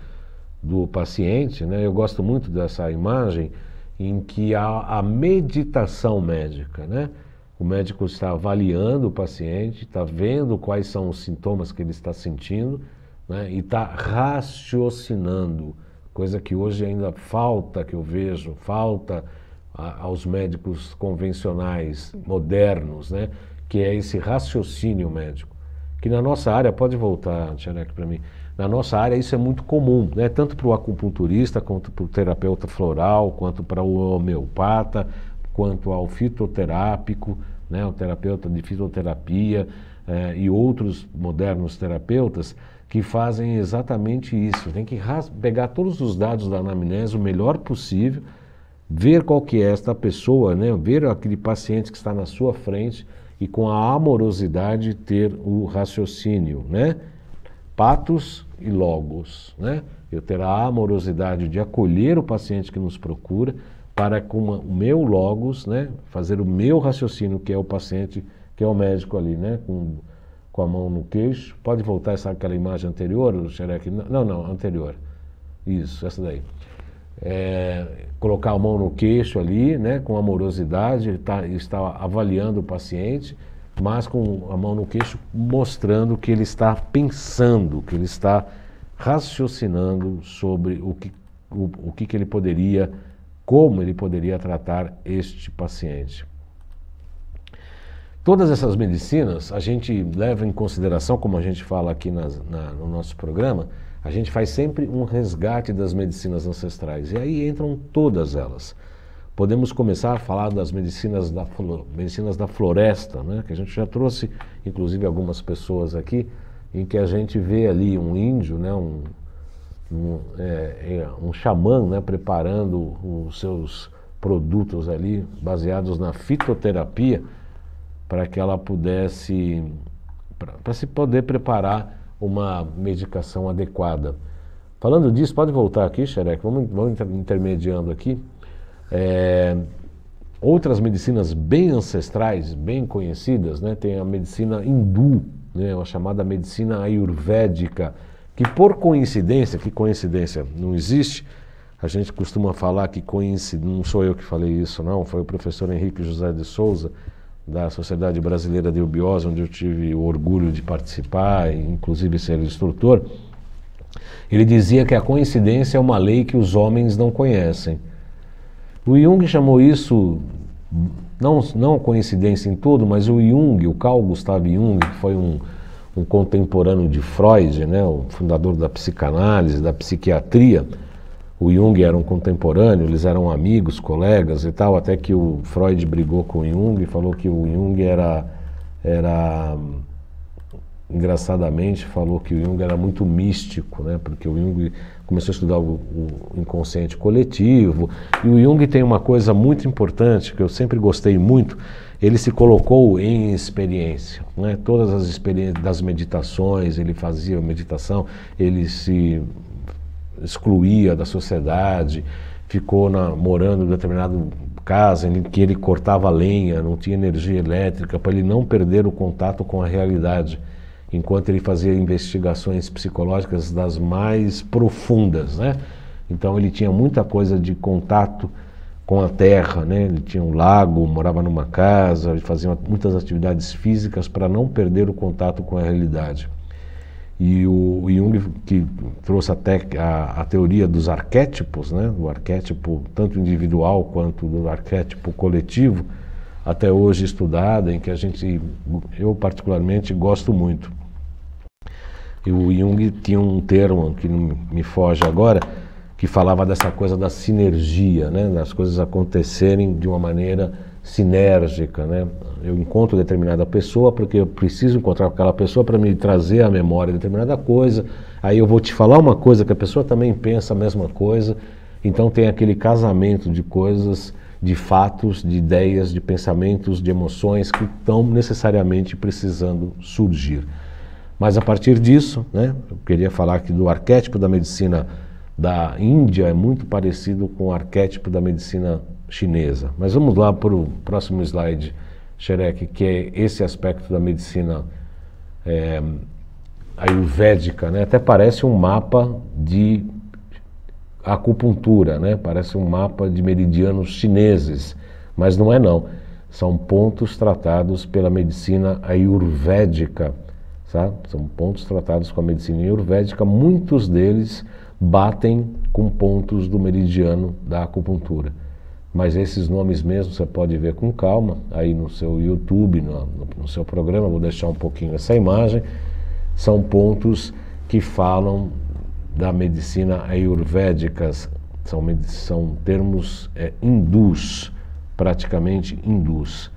do paciente. Né, eu gosto muito dessa imagem em que há a meditação médica. Né? O médico está avaliando o paciente, está vendo quais são os sintomas que ele está sentindo né, e está raciocinando, coisa que hoje ainda falta que eu vejo, falta aos médicos convencionais, modernos, né? que é esse raciocínio médico. Que na nossa área, pode voltar, Tcharek, para mim, na nossa área isso é muito comum, né? tanto para o acupunturista, quanto para o terapeuta floral, quanto para o homeopata, quanto ao fitoterápico, né? o terapeuta de fitoterapia eh, é, e outros modernos terapeutas que fazem exatamente isso. Tem que pegar todos os dados da anamnese o melhor possível ver qual que é esta pessoa, né? ver aquele paciente que está na sua frente e com a amorosidade ter o raciocínio, né? Patos e logos, né? Eu ter a amorosidade de acolher o paciente que nos procura para com o meu logos, né? Fazer o meu raciocínio que é o paciente, que é o médico ali, né? Com, com a mão no queixo. Pode voltar essa aquela imagem anterior, Xerec? Não, não, anterior. Isso, essa daí é, colocar a mão no queixo ali, né, com amorosidade, tá, está avaliando o paciente, mas com a mão no queixo mostrando que ele está pensando, que ele está raciocinando sobre o que, o, o que, que ele poderia, como ele poderia tratar este paciente. Todas essas medicinas a gente leva em consideração, como a gente fala aqui nas, na, no nosso programa, a gente faz sempre um resgate das medicinas ancestrais e aí entram todas elas. Podemos começar a falar das medicinas da, medicinas da floresta, né? que a gente já trouxe, inclusive, algumas pessoas aqui, em que a gente vê ali um índio, né? um, um, é, é um xamã né? preparando os seus produtos ali, baseados na fitoterapia, para que ela pudesse, para se poder preparar uma medicação adequada. Falando disso, pode voltar aqui, Xerec, vamos, vamos intermediando aqui. É, outras medicinas bem ancestrais, bem conhecidas, né? tem a medicina hindu, né? a chamada medicina ayurvédica, que por coincidência, que coincidência não existe, a gente costuma falar que coincidência, não sou eu que falei isso não, foi o professor Henrique José de Souza, da Sociedade Brasileira de Ubiose, onde eu tive o orgulho de participar, inclusive ser instrutor, ele dizia que a coincidência é uma lei que os homens não conhecem. O Jung chamou isso, não, não coincidência em tudo, mas o Jung, o Carl Gustav Jung, que foi um, um contemporâneo de Freud, né, o fundador da psicanálise, da psiquiatria, o Jung era um contemporâneo, eles eram amigos, colegas e tal, até que o Freud brigou com o Jung e falou que o Jung era era engraçadamente falou que o Jung era muito místico, né? Porque o Jung começou a estudar o, o, inconsciente coletivo. E o Jung tem uma coisa muito importante que eu sempre gostei muito. Ele se colocou em experiência, né? Todas as experiências das meditações, ele fazia meditação, ele se excluía da sociedade, ficou na, morando em determinado casa em que ele cortava lenha, não tinha energia elétrica, para ele não perder o contato com a realidade, enquanto ele fazia investigações psicológicas das mais profundas, né? Então ele tinha muita coisa de contato com a terra, né? Ele tinha um lago, morava numa casa, ele fazia muitas atividades físicas para não perder o contato com a realidade. E o Jung que trouxe até a, a teoria dos arquétipos, né? do arquétipo tanto individual quanto do arquétipo coletivo, até hoje estudada, em que a gente, eu particularmente, gosto muito. E o Jung tinha um termo que não me foge agora, que falava dessa coisa da sinergia, né? das coisas acontecerem de uma maneira sinérgica, né? Eu encontro determinada pessoa porque eu preciso encontrar aquela pessoa para me trazer à memória determinada coisa. Aí eu vou te falar uma coisa que a pessoa também pensa a mesma coisa. Então tem aquele casamento de coisas, de fatos, de ideias, de pensamentos, de emoções que estão necessariamente precisando surgir. Mas a partir disso, né? Eu queria falar que do arquétipo da medicina da Índia é muito parecido com o arquétipo da medicina chinesa. Mas vamos lá para o próximo slide, Xerec, que é esse aspecto da medicina é, ayurvédica. Né? Até parece um mapa de acupuntura, né? parece um mapa de meridianos chineses, mas não é não. São pontos tratados pela medicina ayurvédica, sabe? Tá? São pontos tratados com a medicina ayurvédica, muitos deles batem com pontos do meridiano da acupuntura. Mas esses nomes mesmo você pode ver com calma aí no seu YouTube, no, no seu programa. Vou deixar um pouquinho essa imagem. São pontos que falam da medicina ayurvédicas. São, são termos é, hindus, praticamente hindus.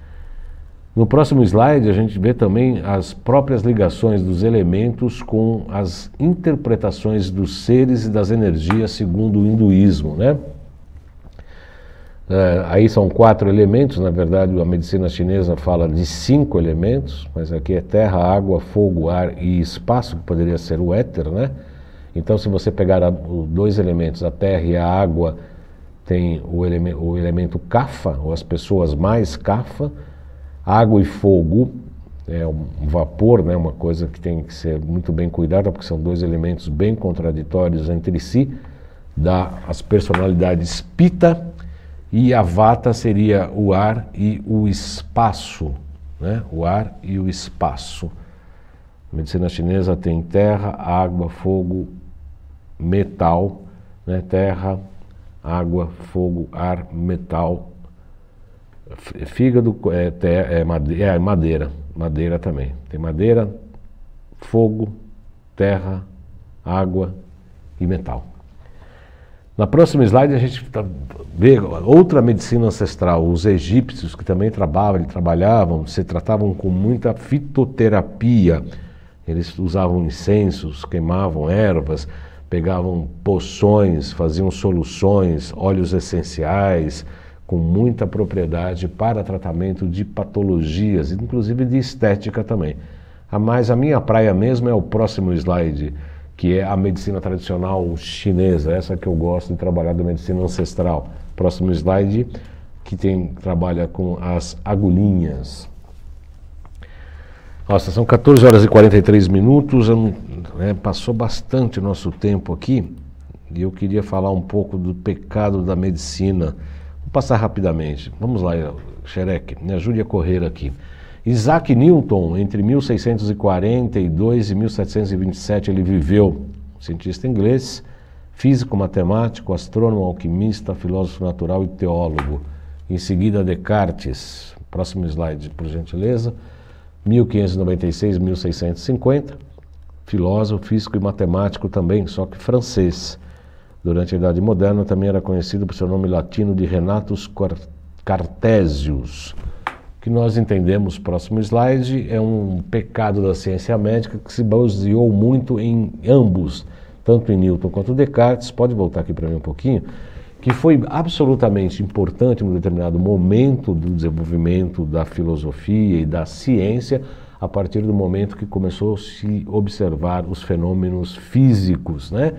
No próximo slide, a gente vê também as próprias ligações dos elementos com as interpretações dos seres e das energias segundo o hinduísmo, né? É, aí são quatro elementos, na verdade a medicina chinesa fala de cinco elementos, mas aqui é terra, água, fogo, ar e espaço, que poderia ser o éter, né? Então se você pegar a, dois elementos, a terra e a água, tem o, eleme o elemento kafa, ou as pessoas mais kafa, água e fogo é um vapor, né? uma coisa que tem que ser muito bem cuidada, porque são dois elementos bem contraditórios entre si, dá as personalidades pita, e a vata seria o ar e o espaço, né? o ar e o espaço. A medicina chinesa tem terra, água, fogo, metal, né? terra, água, fogo, ar, metal, fígado, é, é, madeira, é madeira, madeira também. Tem madeira, fogo, terra, água e metal. Na próxima slide a gente tá vê outra medicina ancestral, os egípcios que também trabalhavam, trabalhavam, se tratavam com muita fitoterapia. Eles usavam incensos, queimavam ervas, pegavam poções, faziam soluções, óleos essenciais, com muita propriedade para tratamento de patologias, inclusive de estética também. Mas a minha praia mesmo é o próximo slide que é a medicina tradicional chinesa, essa que eu gosto de trabalhar da medicina ancestral. Próximo slide, que tem trabalha com as agulhinhas. Nossa, são 14 horas e 43 minutos, né, passou bastante nosso tempo aqui e eu queria falar um pouco do pecado da medicina. Vou passar rapidamente. Vamos lá, Xereque, me ajude a correr aqui. Isaac Newton, entre 1642 e 1727, ele viveu, cientista inglês, físico, matemático, astrônomo, alquimista, filósofo natural e teólogo. Em seguida, Descartes. Próximo slide, por gentileza. 1596, 1650, filósofo, físico e matemático também, só que francês. Durante a Idade Moderna também era conhecido por seu nome latino de Renatus Cartésius que nós entendemos, próximo slide, é um pecado da ciência médica que se baseou muito em ambos, tanto em Newton quanto Descartes, pode voltar aqui para mim um pouquinho, que foi absolutamente importante em um determinado momento do desenvolvimento da filosofia e da ciência, a partir do momento que começou a se observar os fenômenos físicos, né?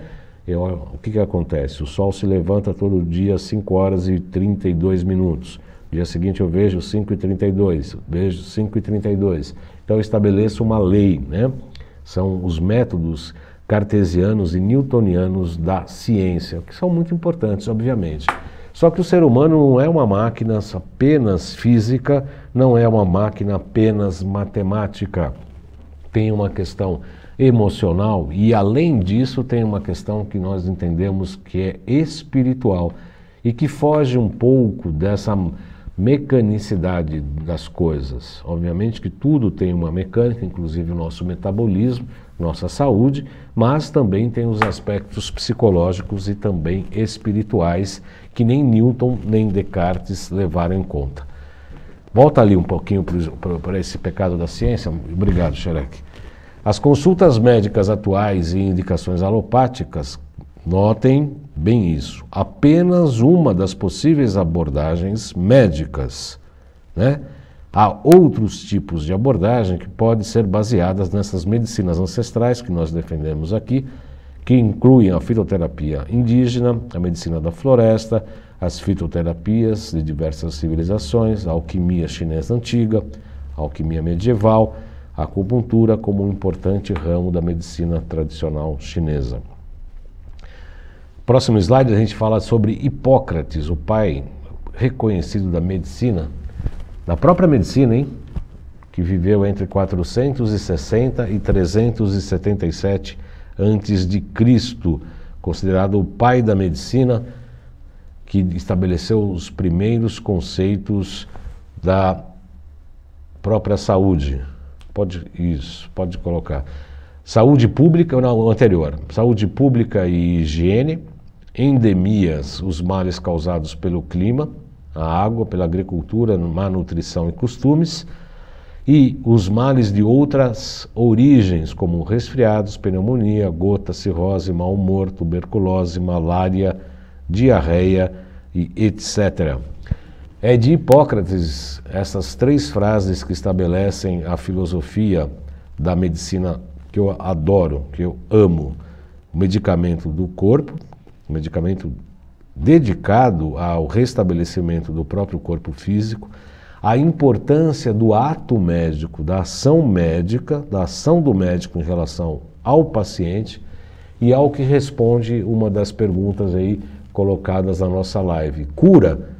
Eu, o que, que acontece? O sol se levanta todo dia às 5 horas e 32 minutos. Dia seguinte eu vejo e 32, vejo e 32. Então eu estabeleço uma lei, né? São os métodos cartesianos e newtonianos da ciência, que são muito importantes, obviamente. Só que o ser humano não é uma máquina apenas física, não é uma máquina apenas matemática. Tem uma questão emocional e, além disso, tem uma questão que nós entendemos que é espiritual e que foge um pouco dessa mecanicidade das coisas. Obviamente que tudo tem uma mecânica, inclusive o nosso metabolismo, nossa saúde, mas também tem os aspectos psicológicos e também espirituais que nem Newton nem Descartes levaram em conta. Volta ali um pouquinho para esse pecado da ciência. Obrigado, Xerec. As consultas médicas atuais e indicações alopáticas Notem bem isso, apenas uma das possíveis abordagens médicas. Né? Há outros tipos de abordagem que podem ser baseadas nessas medicinas ancestrais que nós defendemos aqui, que incluem a fitoterapia indígena, a medicina da floresta, as fitoterapias de diversas civilizações, a alquimia chinesa antiga, a alquimia medieval, a acupuntura como um importante ramo da medicina tradicional chinesa. Próximo slide a gente fala sobre Hipócrates, o pai reconhecido da medicina, da própria medicina, hein? Que viveu entre 460 e 377 antes de Cristo, considerado o pai da medicina, que estabeleceu os primeiros conceitos da própria saúde. Pode isso, pode colocar. Saúde pública, não, anterior. Saúde pública e higiene endemias, os males causados pelo clima, a água, pela agricultura, má nutrição e costumes, e os males de outras origens, como resfriados, pneumonia, gota, cirrose, mau humor, tuberculose, malária, diarreia e etc. É de Hipócrates essas três frases que estabelecem a filosofia da medicina que eu adoro, que eu amo. O medicamento do corpo, um medicamento dedicado ao restabelecimento do próprio corpo físico, a importância do ato médico, da ação médica, da ação do médico em relação ao paciente e ao que responde uma das perguntas aí colocadas na nossa live. Cura?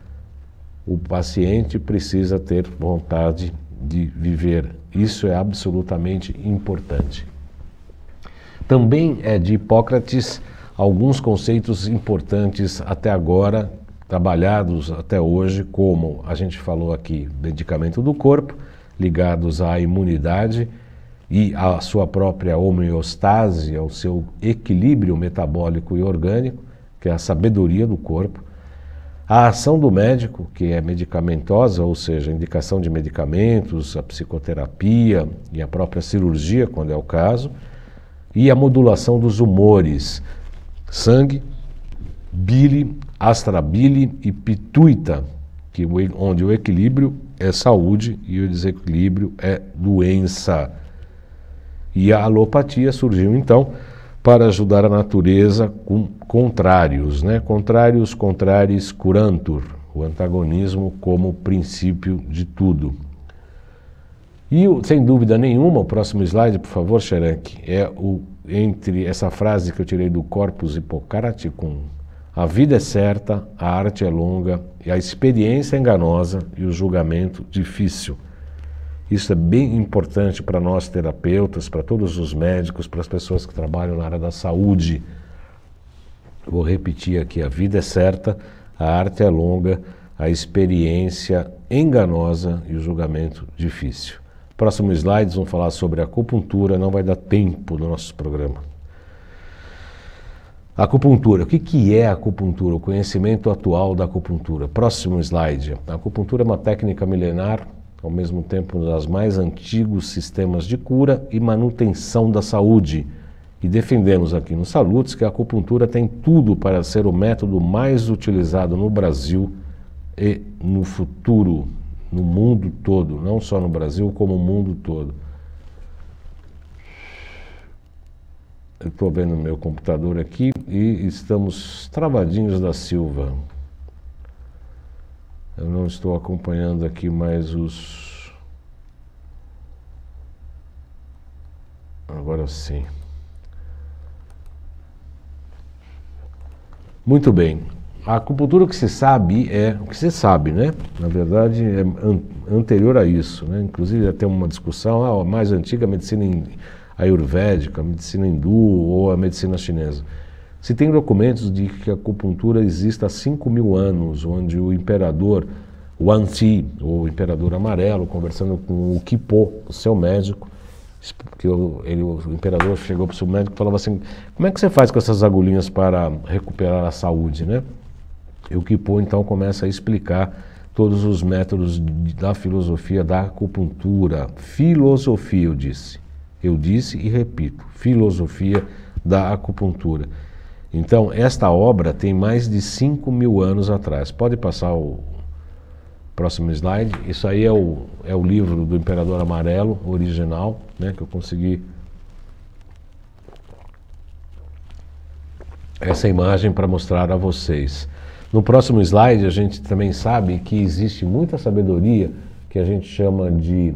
O paciente precisa ter vontade de viver. Isso é absolutamente importante. Também é de Hipócrates alguns conceitos importantes até agora, trabalhados até hoje, como a gente falou aqui, medicamento do corpo, ligados à imunidade e à sua própria homeostase, ao seu equilíbrio metabólico e orgânico, que é a sabedoria do corpo. A ação do médico, que é medicamentosa, ou seja, indicação de medicamentos, a psicoterapia e a própria cirurgia, quando é o caso, e a modulação dos humores sangue, bile, astrabile e pituita, que, onde o equilíbrio é saúde e o desequilíbrio é doença. E a alopatia surgiu então para ajudar a natureza com contrários, né? Contrários, contrários, curantur, o antagonismo como princípio de tudo. E sem dúvida nenhuma, o próximo slide, por favor, Xerec, é o entre essa frase que eu tirei do Corpus Hippocraticum, a vida é certa, a arte é longa, e a experiência é enganosa e o julgamento difícil. Isso é bem importante para nós terapeutas, para todos os médicos, para as pessoas que trabalham na área da saúde. Vou repetir aqui: a vida é certa, a arte é longa, a experiência enganosa e o julgamento difícil. Próximo slides vão falar sobre acupuntura, não vai dar tempo no nosso programa. Acupuntura. O que, que é acupuntura? O conhecimento atual da acupuntura. Próximo slide. A acupuntura é uma técnica milenar, ao mesmo tempo um dos mais antigos sistemas de cura e manutenção da saúde. E defendemos aqui no Salutes que a acupuntura tem tudo para ser o método mais utilizado no Brasil e no futuro no mundo todo, não só no Brasil, como no mundo todo. Eu estou vendo meu computador aqui e estamos travadinhos da Silva. Eu não estou acompanhando aqui mais os. Agora sim. Muito bem a acupuntura o que se sabe é, o que se sabe, né? Na verdade é an anterior a isso, né? Inclusive até uma discussão, ah, a mais antiga a medicina ayurvédica, a medicina hindu ou a medicina chinesa. Se tem documentos de que a acupuntura existe há 5 mil anos, onde o imperador Wanxi, o imperador amarelo, conversando com o Kipo, o seu médico, porque o, ele, o imperador chegou para o seu médico e falava assim, como é que você faz com essas agulhinhas para recuperar a saúde, né? E o Kipo então começa a explicar todos os métodos da filosofia da acupuntura. Filosofia, eu disse. Eu disse e repito, filosofia da acupuntura. Então, esta obra tem mais de 5 mil anos atrás. Pode passar o próximo slide. Isso aí é o, é o livro do Imperador Amarelo, original, né, que eu consegui. Essa imagem para mostrar a vocês. No próximo slide, a gente também sabe que existe muita sabedoria que a gente chama de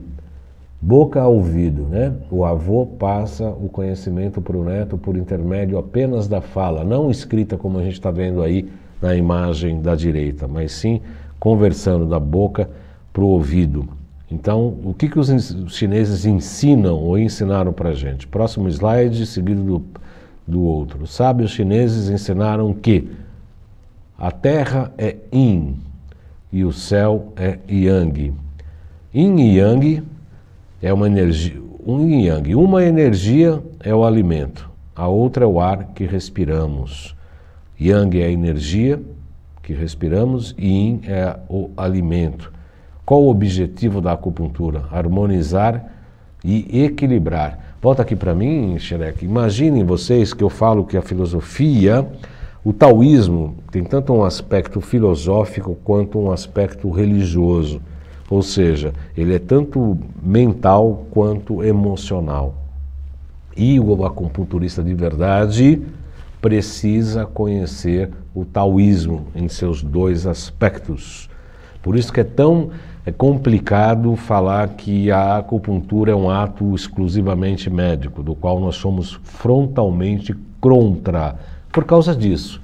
boca a ouvido, né? O avô passa o conhecimento para o neto por intermédio apenas da fala, não escrita como a gente está vendo aí na imagem da direita, mas sim conversando da boca para o ouvido. Então, o que, que os chineses ensinam ou ensinaram para a gente? Próximo slide, seguido do, do outro. Sábios chineses ensinaram que a terra é Yin e o céu é Yang. Yin e Yang é uma energia, um yin yang. Uma energia é o alimento, a outra é o ar que respiramos. Yang é a energia que respiramos e yin é o alimento. Qual o objetivo da acupuntura? Harmonizar e equilibrar. Volta aqui para mim, Xerec. Imaginem vocês que eu falo que a filosofia o taoísmo tem tanto um aspecto filosófico quanto um aspecto religioso, ou seja, ele é tanto mental quanto emocional. E o acupunturista de verdade precisa conhecer o taoísmo em seus dois aspectos. Por isso que é tão é complicado falar que a acupuntura é um ato exclusivamente médico, do qual nós somos frontalmente contra por causa disso.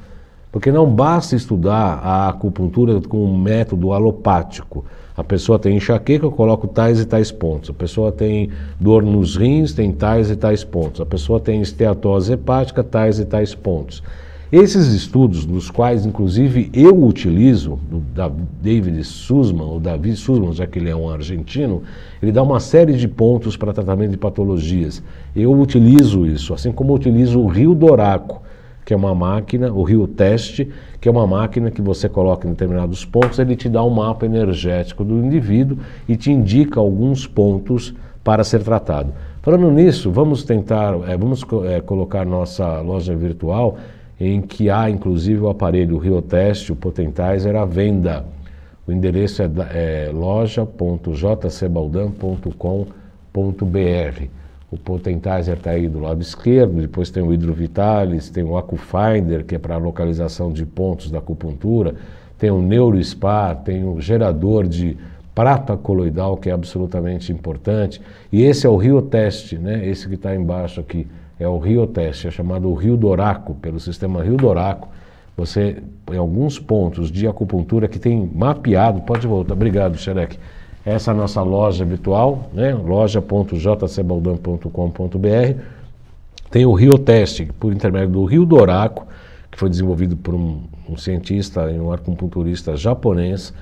Porque não basta estudar a acupuntura com um método alopático. A pessoa tem enxaqueca, eu coloco tais e tais pontos. A pessoa tem dor nos rins, tem tais e tais pontos. A pessoa tem esteatose hepática, tais e tais pontos. Esses estudos, dos quais inclusive eu utilizo, do David Sussman, o David Sussman, já que ele é um argentino, ele dá uma série de pontos para tratamento de patologias. Eu utilizo isso, assim como utilizo o Rio Doraco, que é uma máquina, o Rio Teste, que é uma máquina que você coloca em determinados pontos, ele te dá um mapa energético do indivíduo e te indica alguns pontos para ser tratado. Falando nisso, vamos tentar, é, vamos é, colocar nossa loja virtual em que há inclusive o aparelho Rio Teste, o Potentizer à venda. O endereço é, é loja.jcbaldan.com.br. O potentizer está aí do lado esquerdo, depois tem o Hidrovitalis, tem o AcuFinder, que é para localização de pontos da acupuntura, tem o NeuroSpar, tem o gerador de prata coloidal, que é absolutamente importante. E esse é o Rio Teste, né? esse que está embaixo aqui, é o Rio Teste, é chamado Rio Doraco, pelo sistema Rio Doraco. Você, em alguns pontos de acupuntura que tem mapeado, pode voltar. Obrigado, Xerec essa é a nossa loja habitual, né? loja.jcbaldan.com.br. Tem o Rio Teste, por intermédio do Rio Doraco, que foi desenvolvido por um, um cientista e um acupunturista japonês.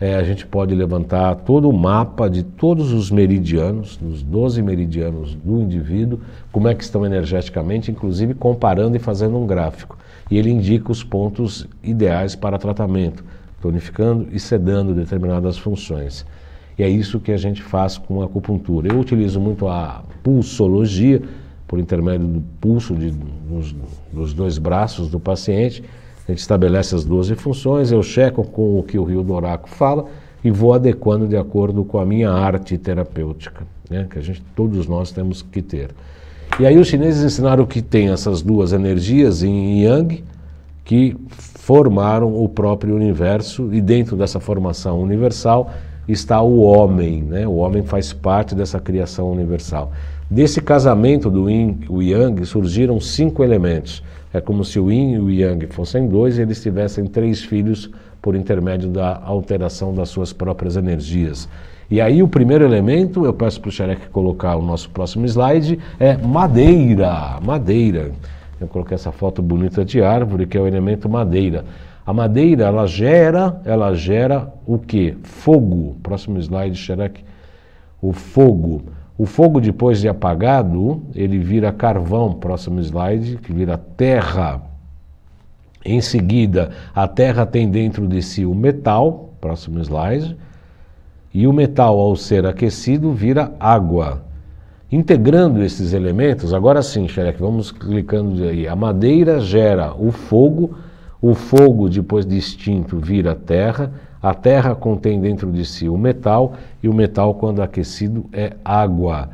É, a gente pode levantar todo o mapa de todos os meridianos, dos 12 meridianos do indivíduo, como é que estão energeticamente, inclusive comparando e fazendo um gráfico. E ele indica os pontos ideais para tratamento, tonificando e sedando determinadas funções. E é isso que a gente faz com a acupuntura. Eu utilizo muito a pulsologia, por intermédio do pulso de, dos, dos dois braços do paciente. A gente estabelece as 12 funções, eu checo com o que o Rio do Oráculo fala e vou adequando de acordo com a minha arte terapêutica, né? que a gente, todos nós temos que ter. E aí os chineses ensinaram que tem essas duas energias, em yang, que formaram o próprio universo e dentro dessa formação universal está o homem, né? O homem faz parte dessa criação universal. Desse casamento do Yin e o Yang surgiram cinco elementos. É como se o Yin e o Yang fossem dois e eles tivessem três filhos por intermédio da alteração das suas próprias energias. E aí o primeiro elemento, eu peço para o Xerec colocar o nosso próximo slide, é madeira, madeira. Eu coloquei essa foto bonita de árvore, que é o elemento madeira. A madeira, ela gera, ela gera o que? Fogo. Próximo slide, Xerec. O fogo. O fogo, depois de apagado, ele vira carvão. Próximo slide, que vira terra. Em seguida, a terra tem dentro de si o metal. Próximo slide. E o metal, ao ser aquecido, vira água. Integrando esses elementos, agora sim, Xerec, vamos clicando aí. A madeira gera o fogo o fogo, depois de extinto, vira terra, a terra contém dentro de si o metal, e o metal, quando aquecido, é água.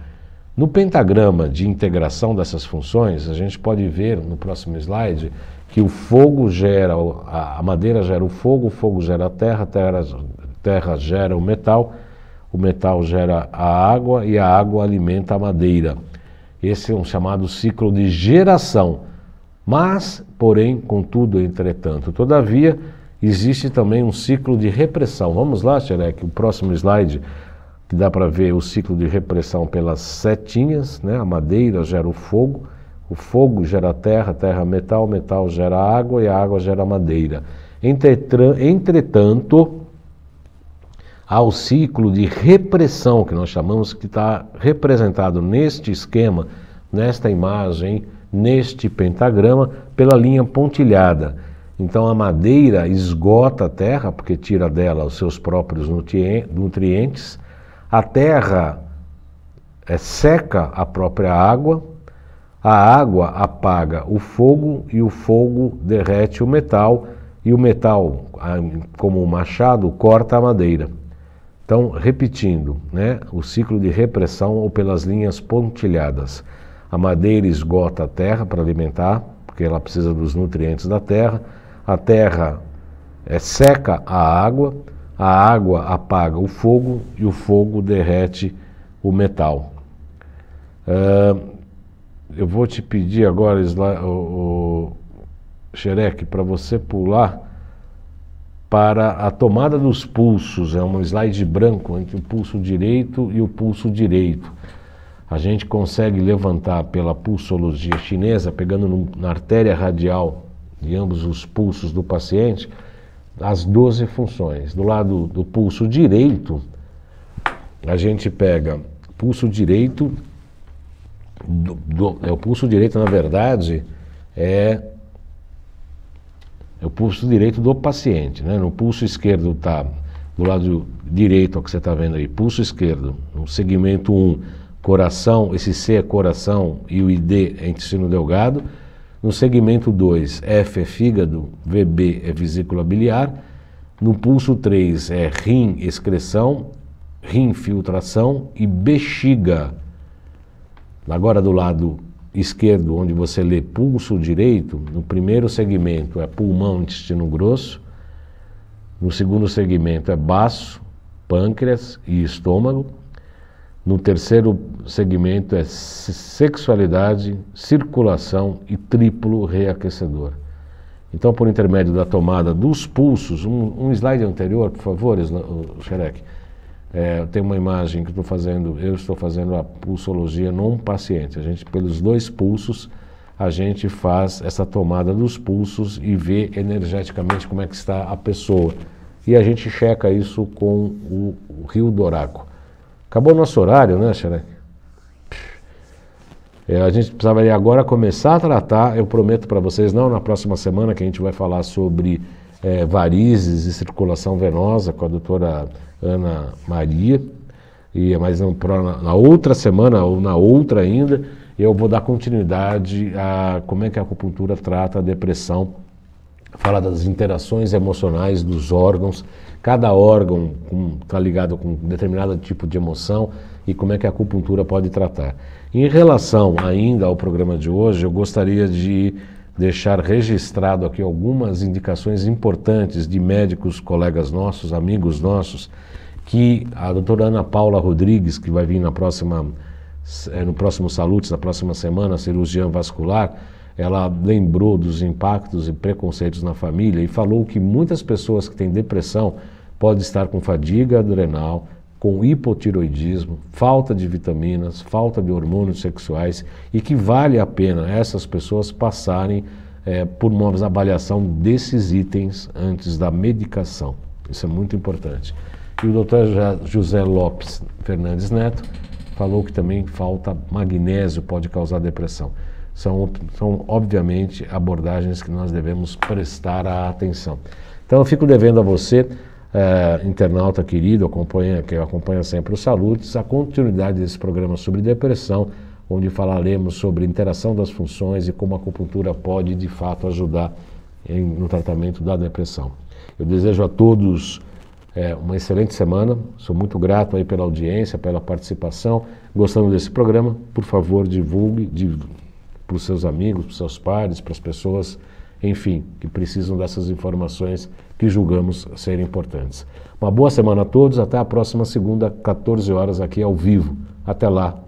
No pentagrama de integração dessas funções, a gente pode ver no próximo slide que o fogo gera, a madeira gera o fogo, o fogo gera a terra, a terra, terra gera o metal, o metal gera a água e a água alimenta a madeira. Esse é um chamado ciclo de geração. Mas Porém, contudo, entretanto, todavia, existe também um ciclo de repressão. Vamos lá, Xerec, o próximo slide, que dá para ver o ciclo de repressão pelas setinhas, né? a madeira gera o fogo, o fogo gera terra, terra metal, metal gera água e a água gera madeira. Entretanto, há o ciclo de repressão, que nós chamamos, que está representado neste esquema, nesta imagem, neste pentagrama pela linha pontilhada. Então a madeira esgota a terra, porque tira dela os seus próprios nutrientes, a terra é, seca a própria água, a água apaga o fogo e o fogo derrete o metal, e o metal, como um machado, corta a madeira. Então, repetindo, né, o ciclo de repressão ou pelas linhas pontilhadas. A madeira esgota a terra para alimentar, porque ela precisa dos nutrientes da terra. A terra é, seca a água, a água apaga o fogo e o fogo derrete o metal. Uh, eu vou te pedir agora, Isla, o, o Xerec, para você pular para a tomada dos pulsos. É um slide branco entre o pulso direito e o pulso direito a gente consegue levantar pela pulsologia chinesa, pegando no, na artéria radial de ambos os pulsos do paciente, as 12 funções. Do lado do pulso direito, a gente pega pulso direito, do, do, é o pulso direito, na verdade, é, é o pulso direito do paciente. Né? No pulso esquerdo está, do lado direito, o que você está vendo aí, pulso esquerdo, no segmento 1. Um, coração, esse C é coração e o ID é intestino delgado. No segmento 2, F é fígado, VB é vesícula biliar. No pulso 3 é rim excreção, rim filtração e bexiga. Agora do lado esquerdo, onde você lê pulso direito, no primeiro segmento é pulmão, intestino grosso. No segundo segmento é baço, pâncreas e estômago. No terceiro segmento é sexualidade, circulação e triplo reaquecedor. Então, por intermédio da tomada dos pulsos, um, um slide anterior, por favor, Xerec. É, tem uma imagem que estou fazendo, eu estou fazendo a pulsologia num paciente. A gente, pelos dois pulsos, a gente faz essa tomada dos pulsos e vê energeticamente como é que está a pessoa. E a gente checa isso com o, o rio doraco. Acabou o nosso horário, né, Xarec? É, a gente ir agora começar a tratar, eu prometo para vocês, não na próxima semana, que a gente vai falar sobre é, varizes e circulação venosa com a doutora Ana Maria. E, mas não, pra, na outra semana, ou na outra ainda, eu vou dar continuidade a como é que a acupuntura trata a depressão, fala das interações emocionais dos órgãos cada órgão está ligado com um determinado tipo de emoção e como é que a acupuntura pode tratar. Em relação ainda ao programa de hoje, eu gostaria de deixar registrado aqui algumas indicações importantes de médicos, colegas nossos, amigos nossos, que a doutora Ana Paula Rodrigues, que vai vir na próxima, é, no próximo Salutes, na próxima semana, cirurgia vascular, ela lembrou dos impactos e preconceitos na família e falou que muitas pessoas que têm depressão podem estar com fadiga adrenal, com hipotiroidismo, falta de vitaminas, falta de hormônios sexuais e que vale a pena essas pessoas passarem é, por uma avaliação desses itens antes da medicação. Isso é muito importante. E o Dr. José Lopes Fernandes Neto falou que também falta magnésio pode causar depressão são, são obviamente abordagens que nós devemos prestar a atenção. Então eu fico devendo a você, eh, internauta querido, acompanha, que acompanha sempre o Saludes, a continuidade desse programa sobre depressão, onde falaremos sobre interação das funções e como a acupuntura pode de fato ajudar em, no tratamento da depressão. Eu desejo a todos eh, uma excelente semana, sou muito grato aí pela audiência, pela participação. Gostando desse programa, por favor, divulgue, divulgue para os seus amigos, para os seus pares, para as pessoas, enfim, que precisam dessas informações que julgamos serem importantes. Uma boa semana a todos, até a próxima segunda, 14 horas aqui ao vivo. Até lá.